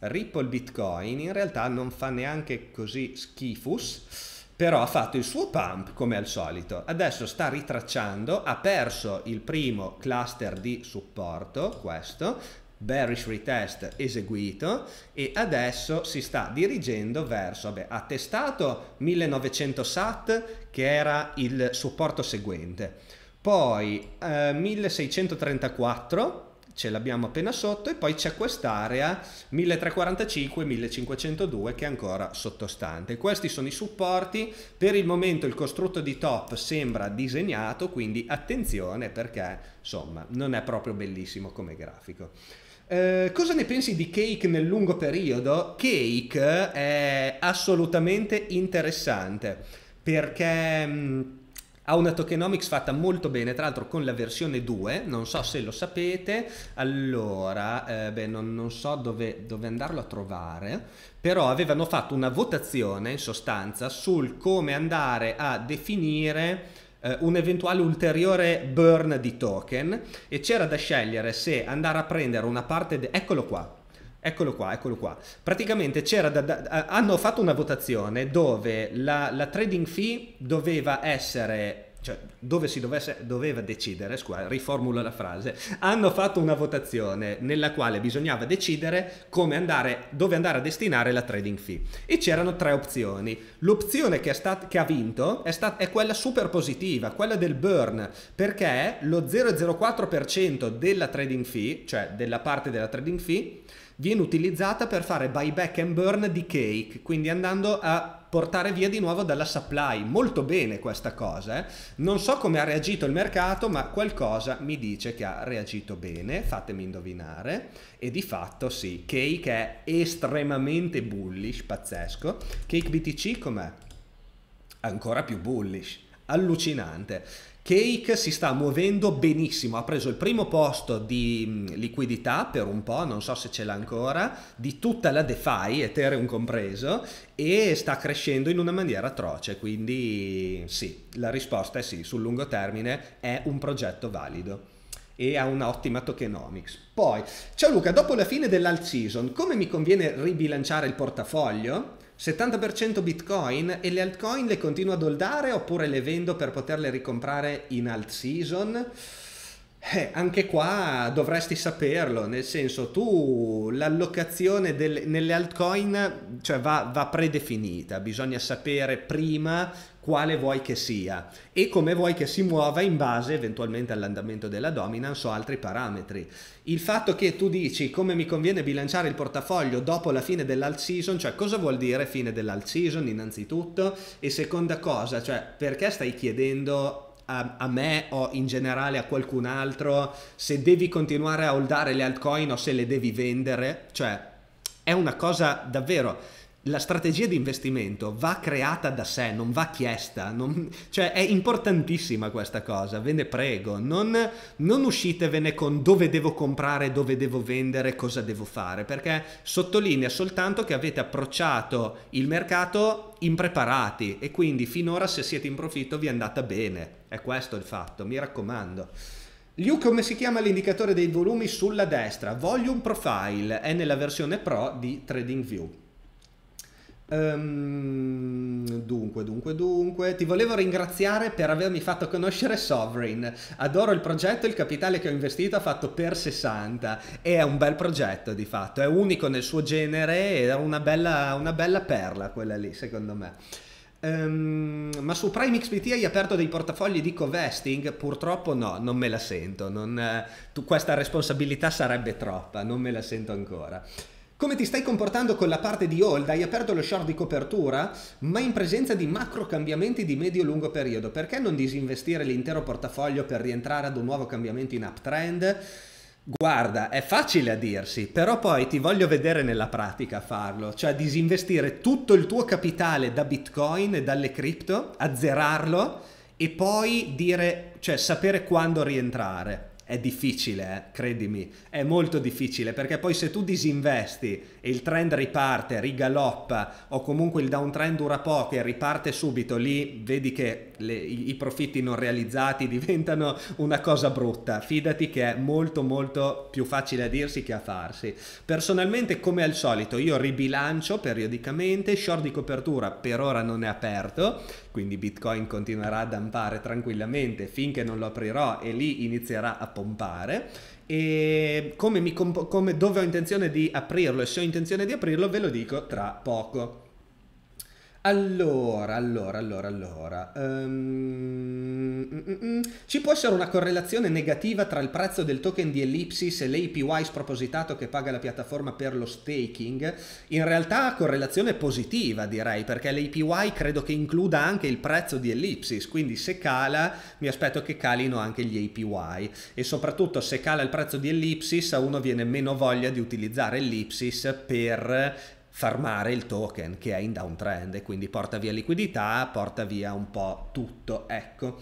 Ripple Bitcoin in realtà non fa neanche così schifus, però ha fatto il suo pump come al solito. Adesso sta ritracciando, ha perso il primo cluster di supporto, questo, bearish retest eseguito e adesso si sta dirigendo verso, vabbè, ha testato 1900 SAT che era il supporto seguente, poi eh, 1634 ce l'abbiamo appena sotto e poi c'è quest'area 1345-1502 che è ancora sottostante. Questi sono i supporti, per il momento il costrutto di top sembra disegnato, quindi attenzione perché insomma non è proprio bellissimo come grafico. Eh, cosa ne pensi di Cake nel lungo periodo? Cake eh, è assolutamente interessante perché mh, mm, ha una tokenomics fatta molto bene, tra l'altro con la versione 2, non so se lo sapete, allora, eh, beh, non, non, so dove, dove andarlo a trovare, però avevano fatto una votazione in sostanza sul come andare a definire eh, un eventuale ulteriore burn di token e c'era da scegliere se andare a prendere una parte... De- eccolo qua, Eccolo qua, eccolo qua. Praticamente c'era da, da, hanno fatto una votazione dove la, la trading fee doveva essere cioè, dove si dovesse, doveva decidere, scusa, riformulo la frase, hanno fatto una votazione nella quale bisognava decidere andare, dove andare a destinare la trading fee e c'erano tre opzioni. L'opzione che, stat- che ha vinto è, stat- è quella super positiva, quella del burn, perché lo 0,04% della trading fee, cioè della parte della trading fee, viene utilizzata per fare buyback and burn di cake, quindi andando a portare via di nuovo dalla supply. Molto bene questa cosa. Eh? Non so come ha reagito il mercato, ma qualcosa mi dice che ha reagito bene, fatemi indovinare. E di fatto sì, Cake è estremamente bullish, pazzesco. Cake BTC com'è? Ancora più bullish, allucinante. Cake si sta muovendo benissimo, ha preso il primo posto di mm, liquidità per un po', non so se ce l'ha ancora, di tutta la DeFi, Ethereum compreso, e sta crescendo in una maniera atroce, quindi sì, la risposta è sì, sul lungo termine è un progetto valido e ha un'ottima tokenomics. Poi, ciao Luca, dopo la fine dell'alt season, come mi conviene ribilanciare il portafoglio? 70% bitcoin e le altcoin le continuo a doldare oppure le vendo per poterle ricomprare in alt season? Eh, anche qua dovresti saperlo, nel senso tu l'allocazione del, nelle altcoin cioè va, va predefinita, bisogna sapere prima quale vuoi che sia e come vuoi che si muova in base eventualmente all'andamento della dominance o altri parametri. Il fatto che tu dici come mi conviene bilanciare il portafoglio dopo la fine dell'alt season, cioè cosa vuol dire fine dell'alt season innanzitutto e seconda cosa, cioè perché stai chiedendo a, a, me o in generale a qualcun altro se devi continuare a holdare le altcoin o se le devi vendere, cioè è una cosa davvero la strategia di investimento va creata da sé, non va chiesta, non, cioè è importantissima questa cosa, ve ne prego, non, non uscitevene con dove devo comprare, dove devo vendere, cosa devo fare, perché sottolinea soltanto che avete approcciato il mercato impreparati e quindi finora se siete in profitto vi è andata bene, è questo il fatto, mi raccomando. Liu come si chiama l'indicatore dei volumi sulla destra? Volume Profile è nella versione Pro di TradingView. Um, dunque, dunque, dunque, ti volevo ringraziare per avermi fatto conoscere Sovereign. Adoro il progetto, il capitale che ho investito ha fatto per 60 e è un bel progetto di fatto, è unico nel suo genere ed è una bella, una bella perla quella lì secondo me. Um, ma su Prime XPT hai aperto dei portafogli di covesting? Purtroppo no, non me la sento. Non, tu, questa responsabilità sarebbe troppa, non me la sento ancora. Come ti stai comportando con la parte di hold? Hai aperto lo short di copertura, ma in presenza di macro cambiamenti di medio-lungo periodo, perché non disinvestire l'intero portafoglio per rientrare ad un nuovo cambiamento in uptrend? Guarda, è facile a dirsi, però poi ti voglio vedere nella pratica farlo, cioè disinvestire tutto il tuo capitale da Bitcoin e dalle cripto, azzerarlo e poi dire, cioè sapere quando rientrare è difficile, eh? credimi, è molto difficile perché poi se tu disinvesti e il trend riparte, rigaloppa o comunque il downtrend dura poco e riparte subito, lì vedi che le, i, i profitti non realizzati diventano una cosa brutta. Fidati che è molto molto più facile a dirsi che a farsi. Personalmente come al solito io ribilancio periodicamente, short di copertura per ora non è aperto, quindi Bitcoin continuerà a dampare tranquillamente finché non lo aprirò e lì inizierà a pompare e come, comp- come, dove ho intenzione di aprirlo e se ho intenzione di aprirlo ve lo dico tra poco. Allora, allora, allora, allora. Um, ci può essere una correlazione negativa tra il prezzo del token di Ellipsis e l'APY spropositato che paga la piattaforma per lo staking? In realtà correlazione positiva direi, perché l'APY credo che includa anche il prezzo di Ellipsis, quindi se cala mi aspetto che calino anche gli APY e soprattutto se cala il prezzo di Ellipsis a uno viene meno voglia di utilizzare Ellipsis per farmare il token che è in downtrend e quindi porta via liquidità, porta via un po' tutto, ecco.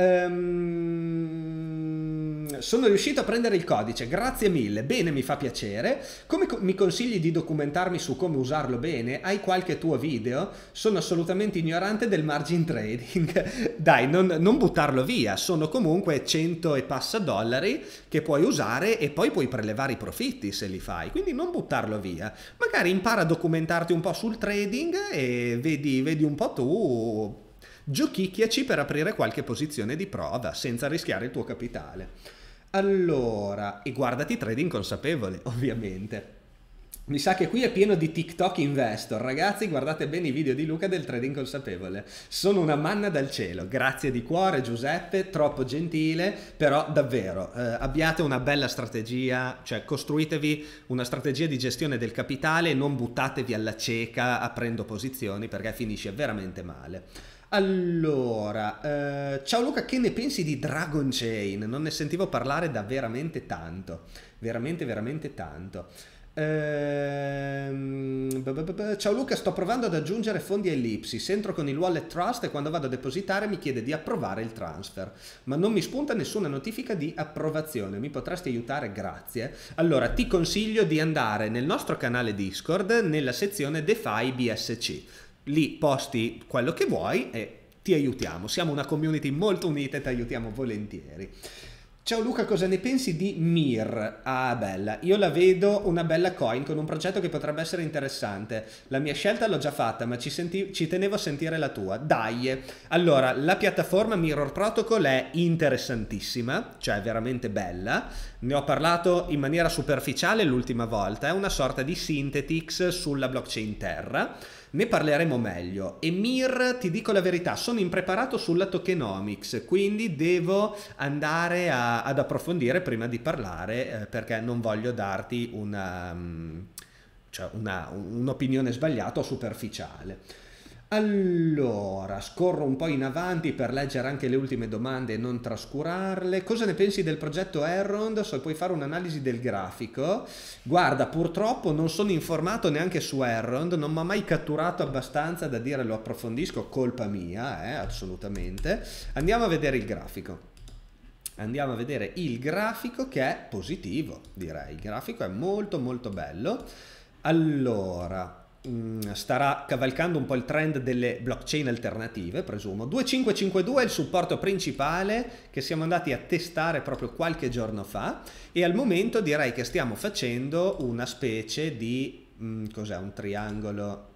Um, sono riuscito a prendere il codice, grazie mille, bene mi fa piacere. Come co- mi consigli di documentarmi su come usarlo bene? Hai qualche tuo video? Sono assolutamente ignorante del margin trading. Dai, non, non buttarlo via, sono comunque 100 e passa dollari che puoi usare e poi puoi prelevare i profitti se li fai, quindi non buttarlo via. Magari impara a documentarti un po' sul trading e vedi, vedi un po' tu giochicchiaci per aprire qualche posizione di prova senza rischiare il tuo capitale. Allora, e guardati trading consapevole, ovviamente. Mi sa che qui è pieno di TikTok investor. Ragazzi, guardate bene i video di Luca del trading consapevole. Sono una manna dal cielo. Grazie di cuore Giuseppe, troppo gentile, però davvero eh, abbiate una bella strategia, cioè costruitevi una strategia di gestione del capitale e non buttatevi alla cieca aprendo posizioni perché finisce veramente male. Allora, eh, ciao Luca, che ne pensi di Dragon Chain? Non ne sentivo parlare da veramente tanto, veramente, veramente tanto. Ehm... Ciao Luca, sto provando ad aggiungere fondi a Ellipsi. Entro con il wallet Trust e quando vado a depositare mi chiede di approvare il transfer, ma non mi spunta nessuna notifica di approvazione. Mi potresti aiutare? Grazie. Allora, ti consiglio di andare nel nostro canale Discord nella sezione DeFi BSC lì posti quello che vuoi e ti aiutiamo. Siamo una community molto unita e ti aiutiamo volentieri. Ciao Luca, cosa ne pensi di Mir? Ah, bella. Io la vedo una bella coin con un progetto che potrebbe essere interessante. La mia scelta l'ho già fatta, ma ci, senti- ci tenevo a sentire la tua. Dai. Allora, la piattaforma Mirror Protocol è interessantissima, cioè veramente bella ne ho parlato in maniera superficiale l'ultima volta, è una sorta di Synthetix sulla blockchain Terra, ne parleremo meglio. E Mir, ti dico la verità, sono impreparato sulla tokenomics, quindi devo andare a, ad approfondire prima di parlare eh, perché non voglio darti una, mm, cioè una, un'opinione sbagliata o superficiale. Allora, scorro un po' in avanti per leggere anche le ultime domande e non trascurarle. Cosa ne pensi del progetto Errond? So, puoi fare un'analisi del grafico. Guarda, purtroppo non sono informato neanche su Errond, non mi ha mai catturato abbastanza da dire lo approfondisco, colpa mia, eh, assolutamente. Andiamo a vedere il grafico. Andiamo a vedere il grafico che è positivo, direi. Il grafico è molto molto bello. Allora, Mm, starà cavalcando un po' il trend delle blockchain alternative, presumo. 2552 è il supporto principale che siamo andati a testare proprio qualche giorno fa e al momento direi che stiamo facendo una specie di mm, cos'è un triangolo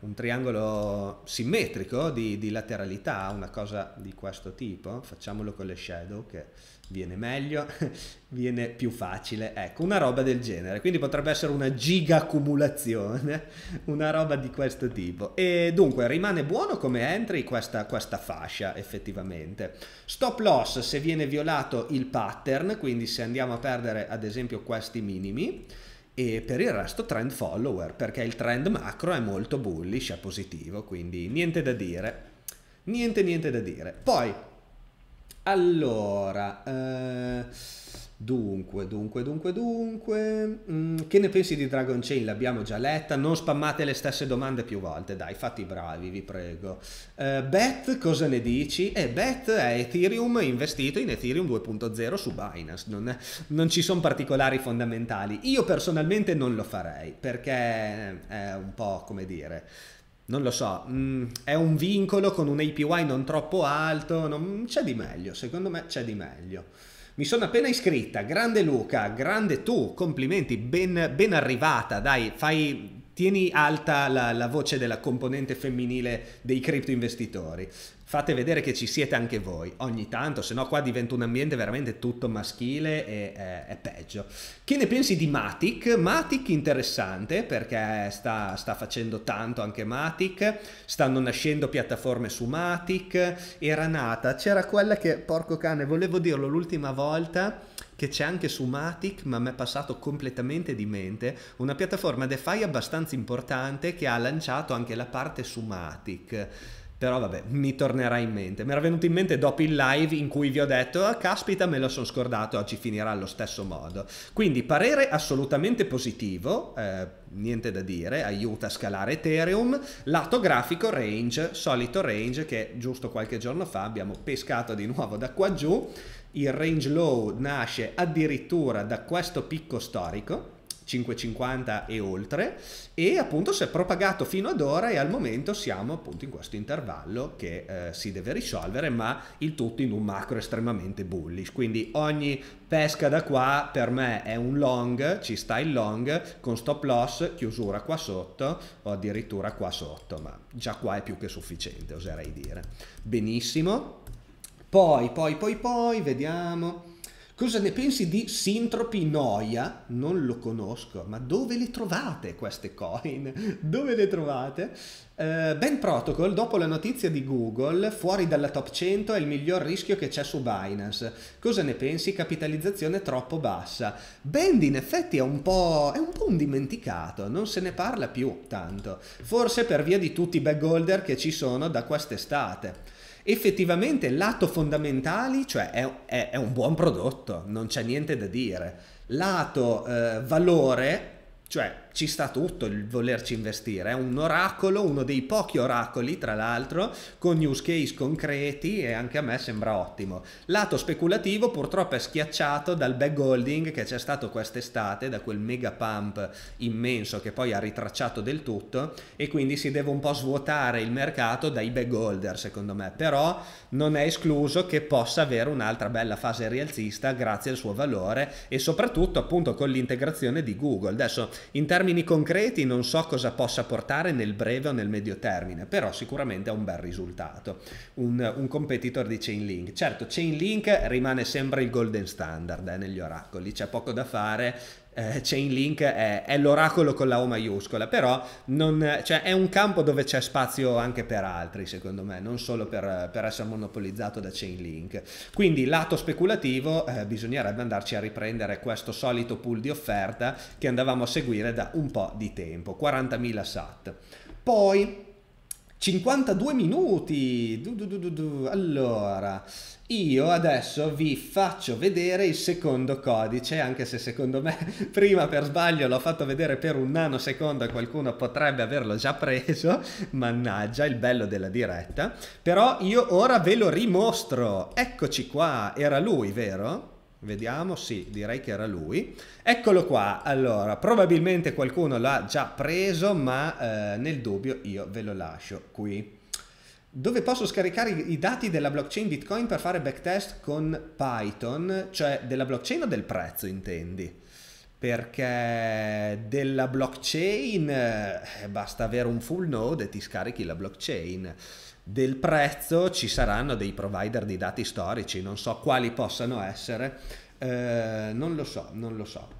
un triangolo simmetrico di, di lateralità, una cosa di questo tipo. Facciamolo con le shadow che viene meglio, viene più facile, ecco, una roba del genere. Quindi potrebbe essere una giga accumulazione, una roba di questo tipo. E dunque rimane buono come entry questa, questa fascia effettivamente. Stop loss se viene violato il pattern, quindi se andiamo a perdere ad esempio questi minimi, e per il resto trend follower, perché il trend macro è molto bullish, è positivo, quindi niente da dire. Niente, niente da dire. Poi allora, eh, dunque, dunque, dunque, dunque, mm, che ne pensi di Dragon Chain? L'abbiamo già letta, non spammate le stesse domande più volte, dai, fatti i bravi, vi prego. Eh, Beth, cosa ne dici? Eh, Beth è Ethereum investito in Ethereum 2.0 su Binance, non, non ci sono particolari fondamentali. Io personalmente non lo farei, perché è un po', come dire non lo so, mh, mm, è un vincolo con un APY non troppo alto, non, c'è di meglio, secondo me c'è di meglio. Mi sono appena iscritta, grande Luca, grande tu, complimenti, ben, ben arrivata, dai, fai, tieni alta la, la voce della componente femminile dei cripto investitori. Fate vedere che ci siete anche voi ogni tanto, se no qua diventa un ambiente veramente tutto maschile e eh, è peggio. Che ne pensi di Matic? Matic interessante perché sta, sta facendo tanto anche Matic, stanno nascendo piattaforme su Matic, era nata, c'era quella che, porco cane, volevo dirlo l'ultima volta, che c'è anche su Matic, ma mi è passato completamente di mente, una piattaforma DeFi abbastanza importante che ha lanciato anche la parte su Matic. Però vabbè, mi tornerà in mente. Mi era venuto in mente dopo il live in cui vi ho detto, ah, caspita, me lo sono scordato, oggi finirà allo stesso modo. Quindi parere assolutamente positivo, eh, niente da dire, aiuta a scalare Ethereum. Lato grafico range, solito range che giusto qualche giorno fa abbiamo pescato di nuovo da qua giù. Il range low nasce addirittura da questo picco storico 5,50 e oltre e appunto si è propagato fino ad ora e al momento siamo appunto in questo intervallo che eh, si deve risolvere ma il tutto in un macro estremamente bullish quindi ogni pesca da qua per me è un long ci sta il long con stop loss chiusura qua sotto o addirittura qua sotto ma già qua è più che sufficiente oserei dire benissimo poi, poi, poi, poi, vediamo. Cosa ne pensi di Sintropi Noia? Non lo conosco, ma dove le trovate queste coin? Dove le trovate? Uh, ben Protocol, dopo la notizia di Google, fuori dalla top 100 è il miglior rischio che c'è su Binance. Cosa ne pensi? Capitalizzazione troppo bassa. Bend in effetti è un, po', è un po' un dimenticato, non se ne parla più tanto. Forse per via di tutti i backholder che ci sono da quest'estate effettivamente lato fondamentali, cioè è, è, è un buon prodotto, non c'è niente da dire. Lato eh, valore cioè, ci sta tutto il volerci investire. È un oracolo, uno dei pochi oracoli, tra l'altro, con use case concreti e anche a me sembra ottimo. Lato speculativo purtroppo è schiacciato dal back holding che c'è stato quest'estate, da quel mega pump immenso che poi ha ritracciato del tutto e quindi si deve un po' svuotare il mercato dai back holder, secondo me. Però non è escluso che possa avere un'altra bella fase rialzista grazie al suo valore e soprattutto appunto con l'integrazione di Google. Adesso in termini concreti non so cosa possa portare nel breve o nel medio termine, però sicuramente è un bel risultato. Un, un competitor di Chainlink. Certo, Chainlink rimane sempre il golden standard eh, negli oracoli, c'è poco da fare, eh, Chainlink è, è, l'oracolo con la O maiuscola, però non, cioè, è un campo dove c'è spazio anche per altri, secondo me, non solo per, per essere monopolizzato da Chainlink. Quindi lato speculativo eh, bisognerebbe andarci a riprendere questo solito pool di offerta che andavamo a seguire da un po' di tempo, 40.000 SAT. Poi 52 minuti. Du, du, du, allora, io adesso vi faccio vedere il secondo codice, anche se secondo me prima per sbaglio l'ho fatto vedere per un nanosecondo e qualcuno potrebbe averlo già preso, mannaggia il bello della diretta, però io ora ve lo rimostro, eccoci qua, era lui vero? Vediamo, sì, direi che era lui. Eccolo qua, allora, probabilmente qualcuno l'ha già preso, ma eh, nel dubbio io ve lo lascio qui dove posso scaricare i dati della blockchain Bitcoin per fare backtest con Python, cioè della blockchain o del prezzo intendi? Perché della blockchain eh, basta avere un full node e ti scarichi la blockchain. Del prezzo ci saranno dei provider di dati storici, non so quali possano essere, eh, non lo so, non lo so.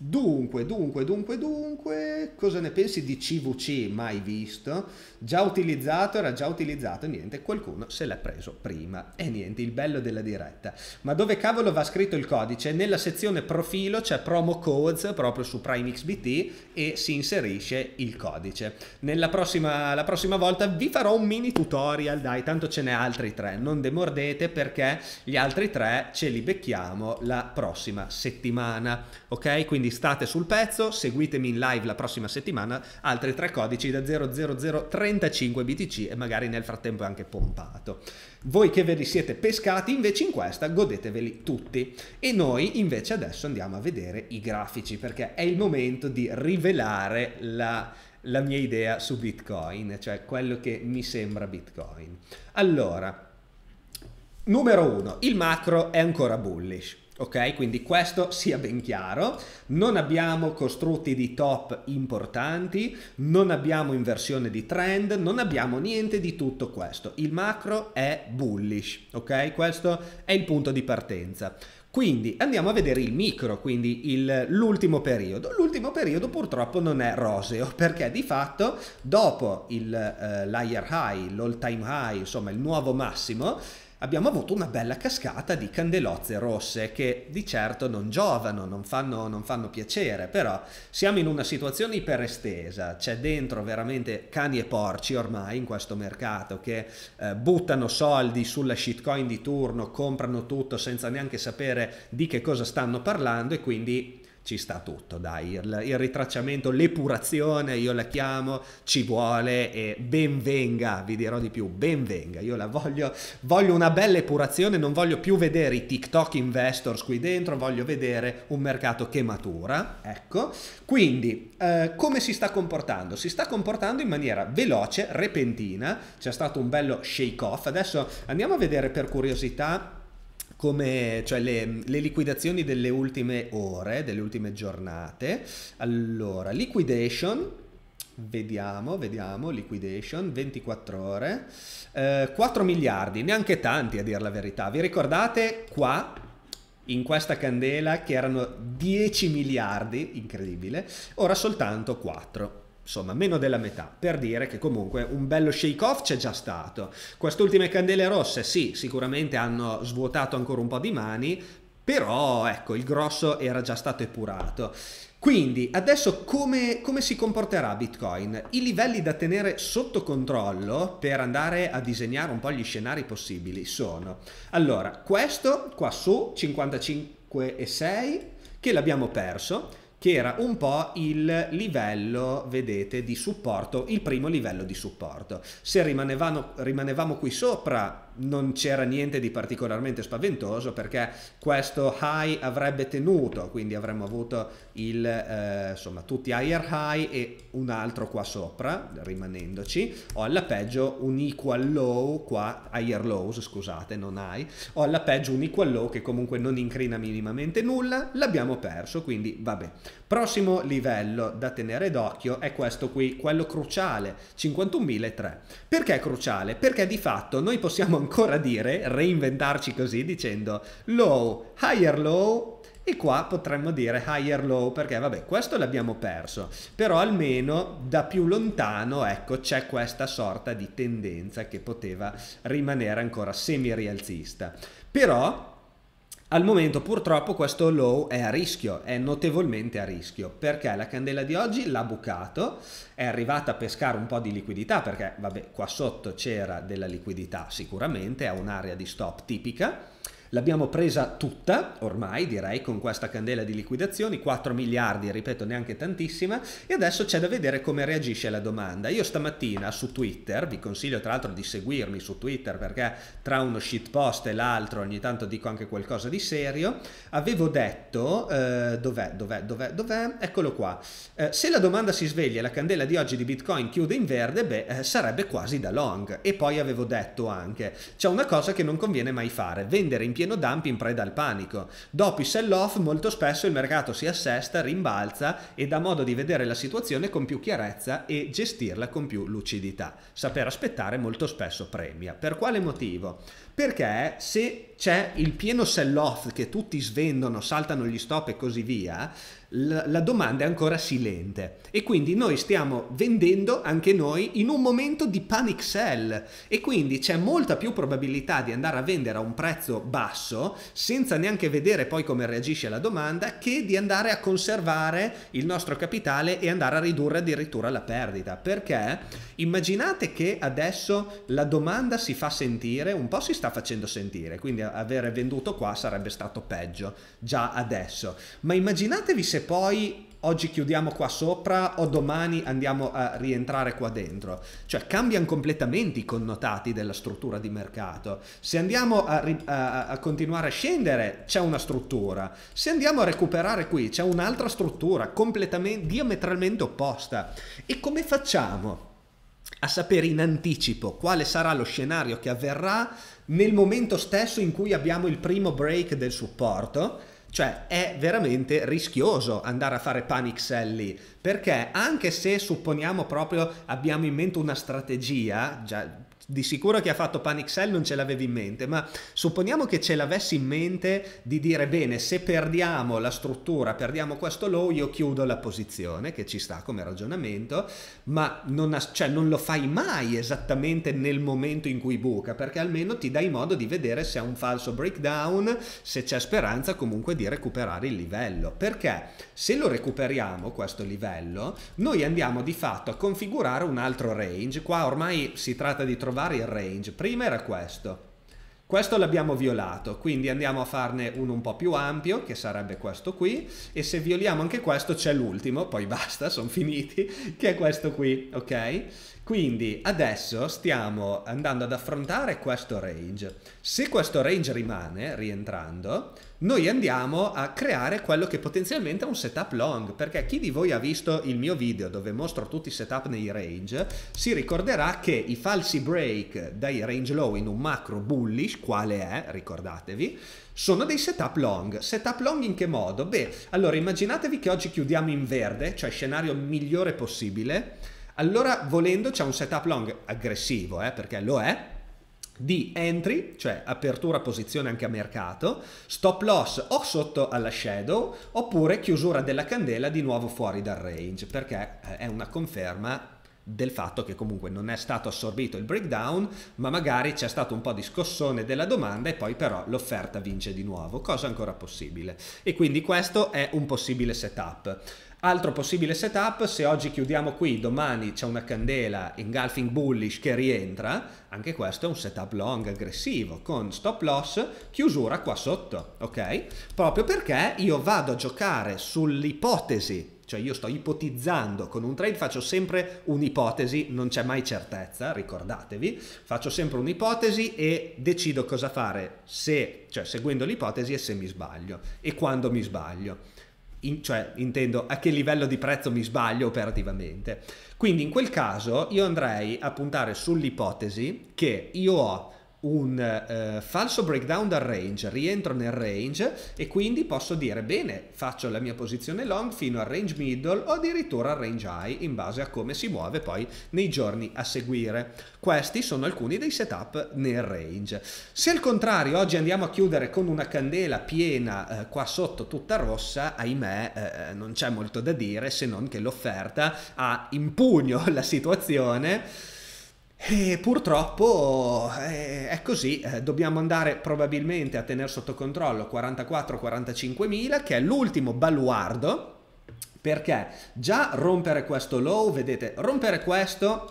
Dunque, dunque, dunque, dunque, cosa ne pensi di CVC mai visto? Già utilizzato, era già utilizzato, niente, qualcuno se l'ha preso prima. E niente, il bello della diretta. Ma dove cavolo va scritto il codice? Nella sezione profilo c'è promo codes proprio su Prime XBT e si inserisce il codice. Nella prossima, la prossima volta vi farò un mini tutorial, dai, tanto ce n'è altri tre, non demordete perché gli altri tre ce li becchiamo la prossima settimana, ok? Quindi quindi state sul pezzo, seguitemi in live la prossima settimana, altri tre codici da 00035 BTC e magari nel frattempo anche pompato. Voi che ve li siete pescati invece in questa godeteveli tutti e noi invece adesso andiamo a vedere i grafici perché è il momento di rivelare la, la mia idea su Bitcoin, cioè quello che mi sembra Bitcoin. Allora, numero uno, il macro è ancora bullish Ok, quindi questo sia ben chiaro, non abbiamo costrutti di top importanti, non abbiamo inversione di trend, non abbiamo niente di tutto questo. Il macro è bullish, ok? Questo è il punto di partenza. Quindi andiamo a vedere il micro, quindi l'ultimo periodo. L'ultimo periodo purtroppo non è roseo perché di fatto dopo il, eh, l'higher high, l'all time high, insomma il nuovo massimo, abbiamo avuto una bella cascata di candelozze rosse che di certo non giovano, non fanno, non fanno piacere, però siamo in una situazione iperestesa, c'è dentro veramente cani e porci ormai in questo mercato che eh, buttano soldi sulla shitcoin di turno, comprano tutto senza neanche sapere di che cosa stanno parlando e quindi ci sta tutto, dai, il, il ritracciamento, l'epurazione, io la chiamo, ci vuole e ben venga, vi dirò di più, ben venga, io la voglio, voglio una bella epurazione, non voglio più vedere i TikTok investors qui dentro, voglio vedere un mercato che matura, ecco, quindi eh, come si sta comportando? Si sta comportando in maniera veloce, repentina, c'è stato un bello shake off, adesso andiamo a vedere per curiosità come cioè le, le, liquidazioni delle ultime ore, delle ultime giornate. Allora, liquidation, vediamo, vediamo, liquidation, 24 ore, eh, 4 miliardi, neanche tanti a dire la verità. Vi ricordate qua in questa candela che erano 10 miliardi, incredibile, ora soltanto 4 insomma meno della metà, per dire che comunque un bello shake off c'è già stato. quest'ultime candele rosse sì, sicuramente hanno svuotato ancora un po' di mani, però ecco, il grosso era già stato epurato. Quindi adesso come, come, si comporterà Bitcoin? I livelli da tenere sotto controllo per andare a disegnare un po' gli scenari possibili sono, allora, questo qua su 55,6 che l'abbiamo perso, che era un po' il livello, vedete, di supporto, il primo livello di supporto. Se rimanevamo, rimanevamo qui sopra non c'era niente di particolarmente spaventoso perché questo high avrebbe tenuto, quindi avremmo avuto il, eh, insomma, tutti higher high e un altro qua sopra, rimanendoci, o alla peggio un equal low qua, higher lows, scusate, non high, o alla peggio un equal low che comunque non incrina minimamente nulla, l'abbiamo perso, quindi vabbè. Prossimo livello da tenere d'occhio è questo qui, quello cruciale, 51.003. Perché è cruciale? Perché di fatto noi possiamo ancora dire, reinventarci così dicendo low, higher low, e qua potremmo dire higher low perché vabbè questo l'abbiamo perso, però almeno da più lontano ecco c'è questa sorta di tendenza che poteva rimanere ancora semi rialzista. Però al momento purtroppo questo low è a rischio, è notevolmente a rischio, perché la candela di oggi l'ha bucato, è arrivata a pescare un po' di liquidità, perché vabbè qua sotto c'era della liquidità sicuramente, è un'area di stop tipica, L'abbiamo presa tutta, ormai direi, con questa candela di liquidazioni, 4 miliardi, ripeto, neanche tantissima, e adesso c'è da vedere come reagisce la domanda. Io stamattina su Twitter, vi consiglio tra l'altro di seguirmi su Twitter perché tra uno shitpost e l'altro ogni tanto dico anche qualcosa di serio, avevo detto, eh, dov'è, dov'è, dov'è, dov'è, eccolo qua, eh, se la domanda si sveglia e la candela di oggi di Bitcoin chiude in verde, beh, eh, sarebbe quasi da long. E poi avevo detto anche, c'è una cosa che non conviene mai fare, vendere in pieno dump in preda al panico. Dopo i sell-off molto spesso il mercato si assesta, rimbalza e dà modo di vedere la situazione con più chiarezza e gestirla con più lucidità. Saper aspettare molto spesso premia. Per quale motivo? Perché se c'è il pieno sell-off che tutti svendono, saltano gli stop e così via, la, domanda è ancora silente e quindi noi stiamo vendendo anche noi in un momento di panic sell e quindi c'è molta più probabilità di andare a vendere a un prezzo basso senza neanche vedere poi come reagisce la domanda che di andare a conservare il nostro capitale e andare a ridurre addirittura la perdita perché immaginate che adesso la domanda si fa sentire un po' si sta sta facendo sentire, quindi avere venduto qua sarebbe stato peggio già adesso. Ma immaginatevi se poi oggi chiudiamo qua sopra o domani andiamo a rientrare qua dentro. Cioè cambiano completamente i connotati della struttura di mercato. Se andiamo a, a, a continuare a scendere c'è una struttura, se andiamo a recuperare qui c'è un'altra struttura completamente diametralmente opposta. E come facciamo? a sapere in anticipo quale sarà lo scenario che avverrà nel momento stesso in cui abbiamo il primo break del supporto, cioè è veramente rischioso andare a fare panic sell lì, perché anche se supponiamo proprio abbiamo in mente una strategia, già di sicuro che ha fatto Panic Cell non ce l'avevi in mente, ma supponiamo che ce l'avessi in mente di dire bene, se perdiamo la struttura, perdiamo questo low, io chiudo la posizione, che ci sta come ragionamento, ma non, ha, cioè, non lo fai mai esattamente nel momento in cui buca, perché almeno ti dai modo di vedere se ha un falso breakdown, se c'è speranza comunque di recuperare il livello, perché se lo recuperiamo questo livello, noi andiamo di fatto a configurare un altro range, qua ormai si tratta di trovare trovare il range. Prima era questo. Questo l'abbiamo violato, quindi andiamo a farne uno un po' più ampio, che sarebbe questo qui, e se violiamo anche questo c'è l'ultimo, poi basta, sono finiti, che è questo qui, ok? Quindi adesso stiamo andando ad affrontare questo range. Se questo range rimane, rientrando, noi andiamo a creare quello che potenzialmente è un setup long, perché chi di voi ha visto il mio video dove mostro tutti i setup nei range, si ricorderà che i falsi break dai range low in un macro bullish, quale è, ricordatevi, sono dei setup long. Setup long in che modo? Beh, allora immaginatevi che oggi chiudiamo in verde, cioè scenario migliore possibile, allora volendo c'è un setup long aggressivo, eh, perché lo è, di entry, cioè apertura posizione anche a mercato, stop loss o sotto alla shadow oppure chiusura della candela di nuovo fuori dal range perché eh, è una conferma del fatto che comunque non è stato assorbito il breakdown, ma magari c'è stato un po' di scossone della domanda e poi però l'offerta vince di nuovo, cosa ancora possibile. E quindi questo è un possibile setup. Altro possibile setup, se oggi chiudiamo qui, domani c'è una candela engulfing bullish che rientra, anche questo è un setup long aggressivo con stop loss, chiusura qua sotto, ok? Proprio perché io vado a giocare sull'ipotesi, cioè io sto ipotizzando, con un trade faccio sempre un'ipotesi, non c'è mai certezza, ricordatevi, faccio sempre un'ipotesi e decido cosa fare se, cioè seguendo l'ipotesi e se mi sbaglio e quando mi sbaglio in, cioè intendo a che livello di prezzo mi sbaglio operativamente. Quindi in quel caso io andrei a puntare sull'ipotesi che io ho un eh, falso breakdown dal range, rientro nel range e quindi posso dire bene, faccio la mia posizione long fino al range middle o addirittura al range high in base a come si muove poi nei giorni a seguire. Questi sono alcuni dei setup nel range. Se al contrario oggi andiamo a chiudere con una candela piena eh, qua sotto tutta rossa, ahimè eh, eh non c'è molto da dire se non che l'offerta ha in pugno la situazione e purtroppo eh, è così, eh, dobbiamo andare probabilmente a tenere sotto controllo 44-45 mila, che è l'ultimo baluardo, perché già rompere questo low, vedete, rompere questo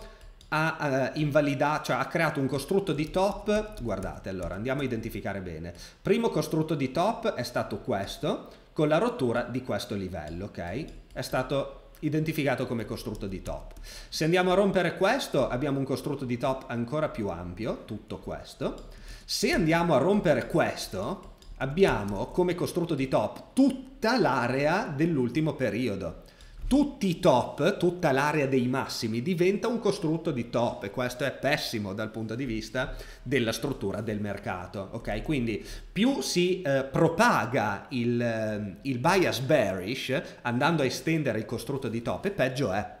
ha eh, invalidato, cioè ha creato un costrutto di top, guardate allora, andiamo a identificare bene, primo costrutto di top è stato questo, con la rottura di questo livello, ok? È stato identificato come costrutto di top. Se andiamo a rompere questo abbiamo un costrutto di top ancora più ampio, tutto questo. Se andiamo a rompere questo abbiamo come costrutto di top tutta l'area dell'ultimo periodo tutti i top, tutta l'area dei massimi diventa un costrutto di top e questo è pessimo dal punto di vista della struttura del mercato. Ok, quindi più si eh, propaga il, eh, il bias bearish andando a estendere il costrutto di top, e peggio è.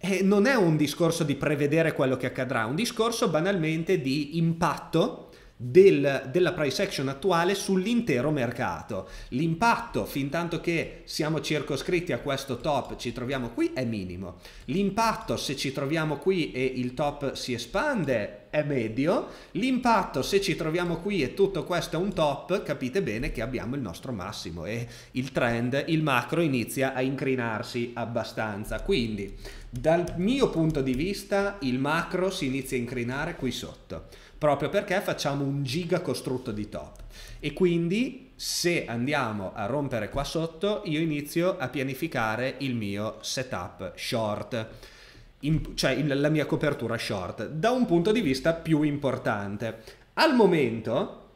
E non è un discorso di prevedere quello che accadrà, è un discorso banalmente di impatto del, della price action attuale sull'intero mercato. L'impatto, fin tanto che siamo circoscritti a questo top, ci troviamo qui, è minimo. L'impatto se ci troviamo qui e il top si espande è medio, l'impatto se ci troviamo qui e tutto questo è un top, capite bene che abbiamo il nostro massimo e il trend, il macro inizia a incrinarsi abbastanza. Quindi dal mio punto di vista il macro si inizia a incrinare qui sotto proprio perché facciamo un giga costrutto di top. E quindi se andiamo a rompere qua sotto, io inizio a pianificare il mio setup short. In, cioè la mia copertura short da un punto di vista più importante al momento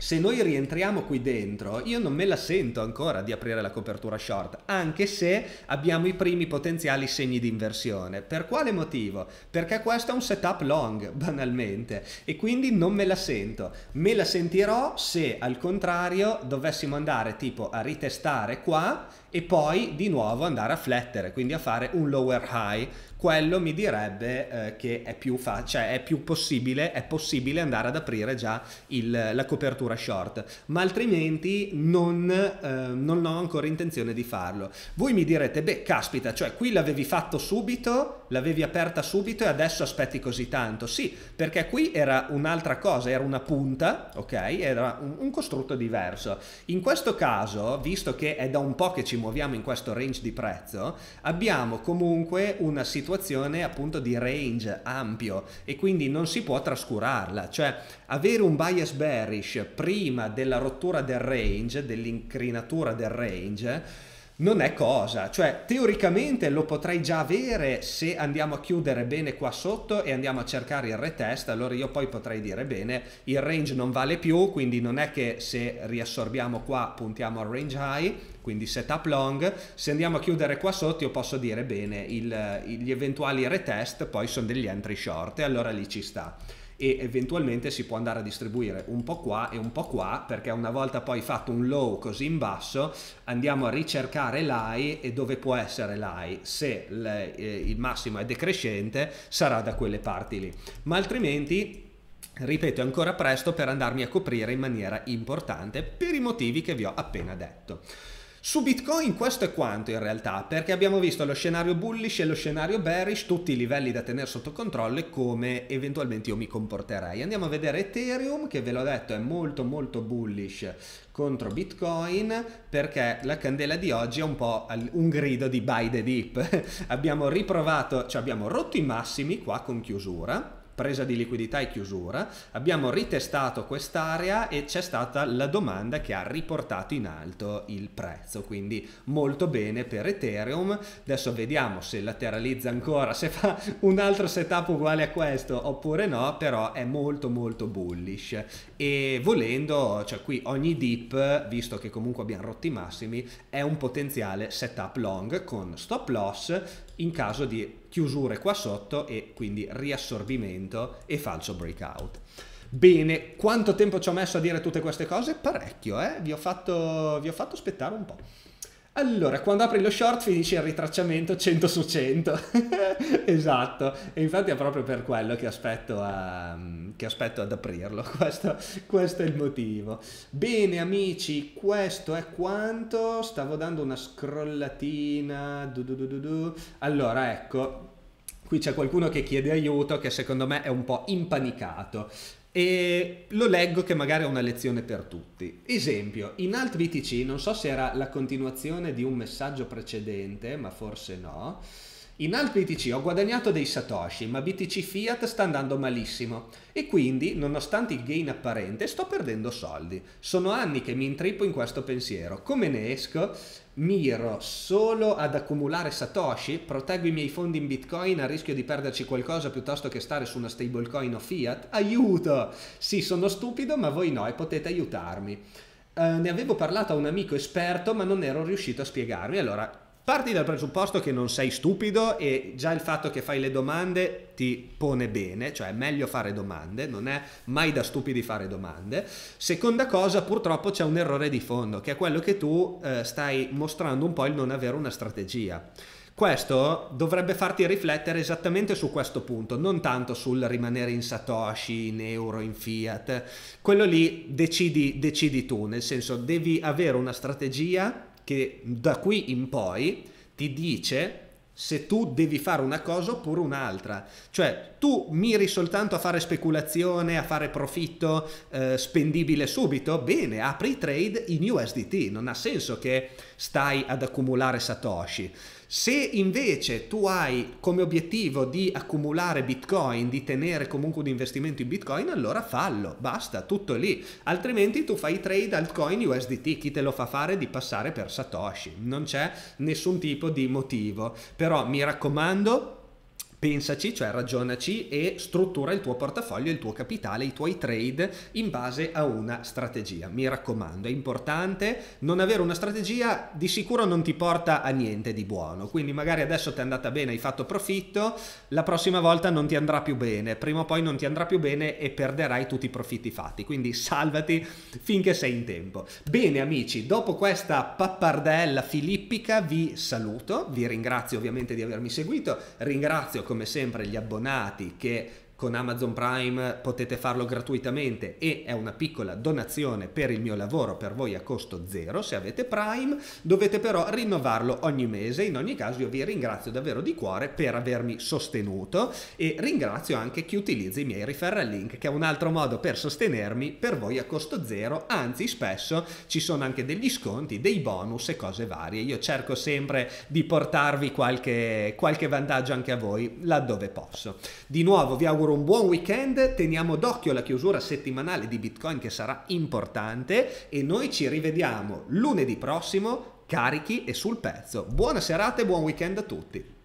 se noi rientriamo qui dentro, io non me la sento ancora di aprire la copertura short, anche se abbiamo i primi potenziali segni di inversione. Per quale motivo? Perché questo è un setup long, banalmente, e quindi non me la sento. Me la sentirò se al contrario dovessimo andare tipo a ritestare qua e poi di nuovo andare a flettere, quindi a fare un lower high quello mi direbbe eh, che è più, facile, cioè è più possibile, è possibile, andare ad aprire già il, la copertura short, ma altrimenti non, eh, non ho ancora intenzione di farlo. Voi mi direte, beh, caspita, cioè qui l'avevi fatto subito, l'avevi aperta subito e adesso aspetti così tanto. Sì, perché qui era un'altra cosa, era una punta, ok? Era un, un costrutto diverso. In questo caso, visto che è da un po' che ci muoviamo in questo range di prezzo, abbiamo comunque una situazione situazione appunto di range ampio e quindi non si può trascurarla, cioè avere un bias bearish prima della rottura del range, dell'incrinatura del range, non è cosa, cioè teoricamente lo potrei già avere se andiamo a chiudere bene qua sotto e andiamo a cercare il retest, allora io poi potrei dire bene, il range non vale più, quindi non è che se riassorbiamo qua puntiamo al range high, quindi setup long, se andiamo a chiudere qua sotto io posso dire bene, il, gli eventuali retest poi sono degli entry short e allora lì ci sta e eventualmente si può andare a distribuire un po' qua e un po' qua perché una volta poi fatto un low così in basso andiamo a ricercare l'AI e dove può essere l'AI se eh, il massimo è decrescente sarà da quelle parti lì ma altrimenti ripeto, è ancora presto per andarmi a coprire in maniera importante per i motivi che vi ho appena detto. Su Bitcoin questo è quanto in realtà, perché abbiamo visto lo scenario bullish e lo scenario bearish, tutti i livelli da tenere sotto controllo e come eventualmente io mi comporterei. Andiamo a vedere Ethereum, che ve l'ho detto è molto molto bullish contro Bitcoin, perché la candela di oggi è un po' un grido di buy the dip. abbiamo riprovato, cioè abbiamo rotto i massimi qua con chiusura, presa di liquidità e chiusura, abbiamo ritestato quest'area e c'è stata la domanda che ha riportato in alto il prezzo, quindi molto bene per Ethereum. Adesso vediamo se lateralizza ancora, se fa un altro setup uguale a questo oppure no, però è molto molto bullish e volendo, cioè qui ogni dip, visto che comunque abbiamo rotto i massimi, è un potenziale setup long con stop loss in caso di chiusure qua sotto e quindi riassorbimento e falso breakout. Bene, quanto tempo ci ho messo a dire tutte queste cose? Parecchio, eh? vi, ho fatto, vi ho fatto aspettare un po'. Allora, quando apri lo short finisce il ritracciamento 100 su 100. esatto, e infatti è proprio per quello che aspetto, a, che aspetto ad aprirlo. Questo, questo, è il motivo. Bene amici, questo è quanto. Stavo dando una scrollatina. Du du du allora, ecco, qui c'è qualcuno che chiede aiuto che secondo me è un po' impanicato. E lo leggo che magari è una lezione per tutti. Esempio, in Alt VTC, non so se era la continuazione di un messaggio precedente, ma forse no. In alt BTC ho guadagnato dei satoshi, ma BTC Fiat sta andando malissimo e quindi, nonostante il gain apparente, sto perdendo soldi. Sono anni che mi intrippo in questo pensiero. Come ne esco? Miro solo ad accumulare satoshi? Proteggo i miei fondi in bitcoin a rischio di perderci qualcosa piuttosto che stare su una stablecoin o fiat? Aiuto! Sì, sono stupido, ma voi no e potete aiutarmi. Eh, ne avevo parlato a un amico esperto, ma non ero riuscito a spiegarmi, allora Parti dal presupposto che non sei stupido e già il fatto che fai le domande ti pone bene, cioè è meglio fare domande, non è mai da stupidi fare domande. Seconda cosa, purtroppo c'è un errore di fondo, che è quello che tu eh, stai mostrando un po' il non avere una strategia. Questo dovrebbe farti riflettere esattamente su questo punto, non tanto sul rimanere in Satoshi, in euro, in fiat. Quello lì decidi, decidi tu, nel senso devi avere una strategia che da qui in poi ti dice se tu devi fare una cosa oppure un'altra. Cioè, tu miri soltanto a fare speculazione, a fare profitto eh, spendibile subito, bene, apri trade in USDT, non ha senso che stai ad accumulare Satoshi. Se invece tu hai come obiettivo di accumulare bitcoin, di tenere comunque un investimento in bitcoin, allora fallo, basta, tutto lì. Altrimenti tu fai trade altcoin USDT, chi te lo fa fare di passare per Satoshi? Non c'è nessun tipo di motivo. Però mi raccomando, pensaci, cioè ragionaci e struttura il tuo portafoglio, il tuo capitale, i tuoi trade in base a una strategia. Mi raccomando, è importante non avere una strategia di sicuro non ti porta a niente di buono, quindi magari adesso ti è andata bene, hai fatto profitto, la prossima volta non ti andrà più bene, prima o poi non ti andrà più bene e perderai tutti i profitti fatti, quindi salvati finché sei in tempo. Bene amici, dopo questa pappardella filippica vi saluto, vi ringrazio ovviamente di avermi seguito, ringrazio come sempre gli abbonati che con Amazon Prime potete farlo gratuitamente e è una piccola donazione per il mio lavoro per voi a costo zero se avete Prime dovete però rinnovarlo ogni mese in ogni caso io vi ringrazio davvero di cuore per avermi sostenuto e ringrazio anche chi utilizza i miei referral link che è un altro modo per sostenermi per voi a costo zero anzi spesso ci sono anche degli sconti dei bonus e cose varie io cerco sempre di portarvi qualche, qualche vantaggio anche a voi laddove posso di nuovo vi auguro auguro un buon weekend, teniamo d'occhio la chiusura settimanale di Bitcoin che sarà importante e noi ci rivediamo lunedì prossimo carichi e sul pezzo. Buona serata e buon weekend a tutti!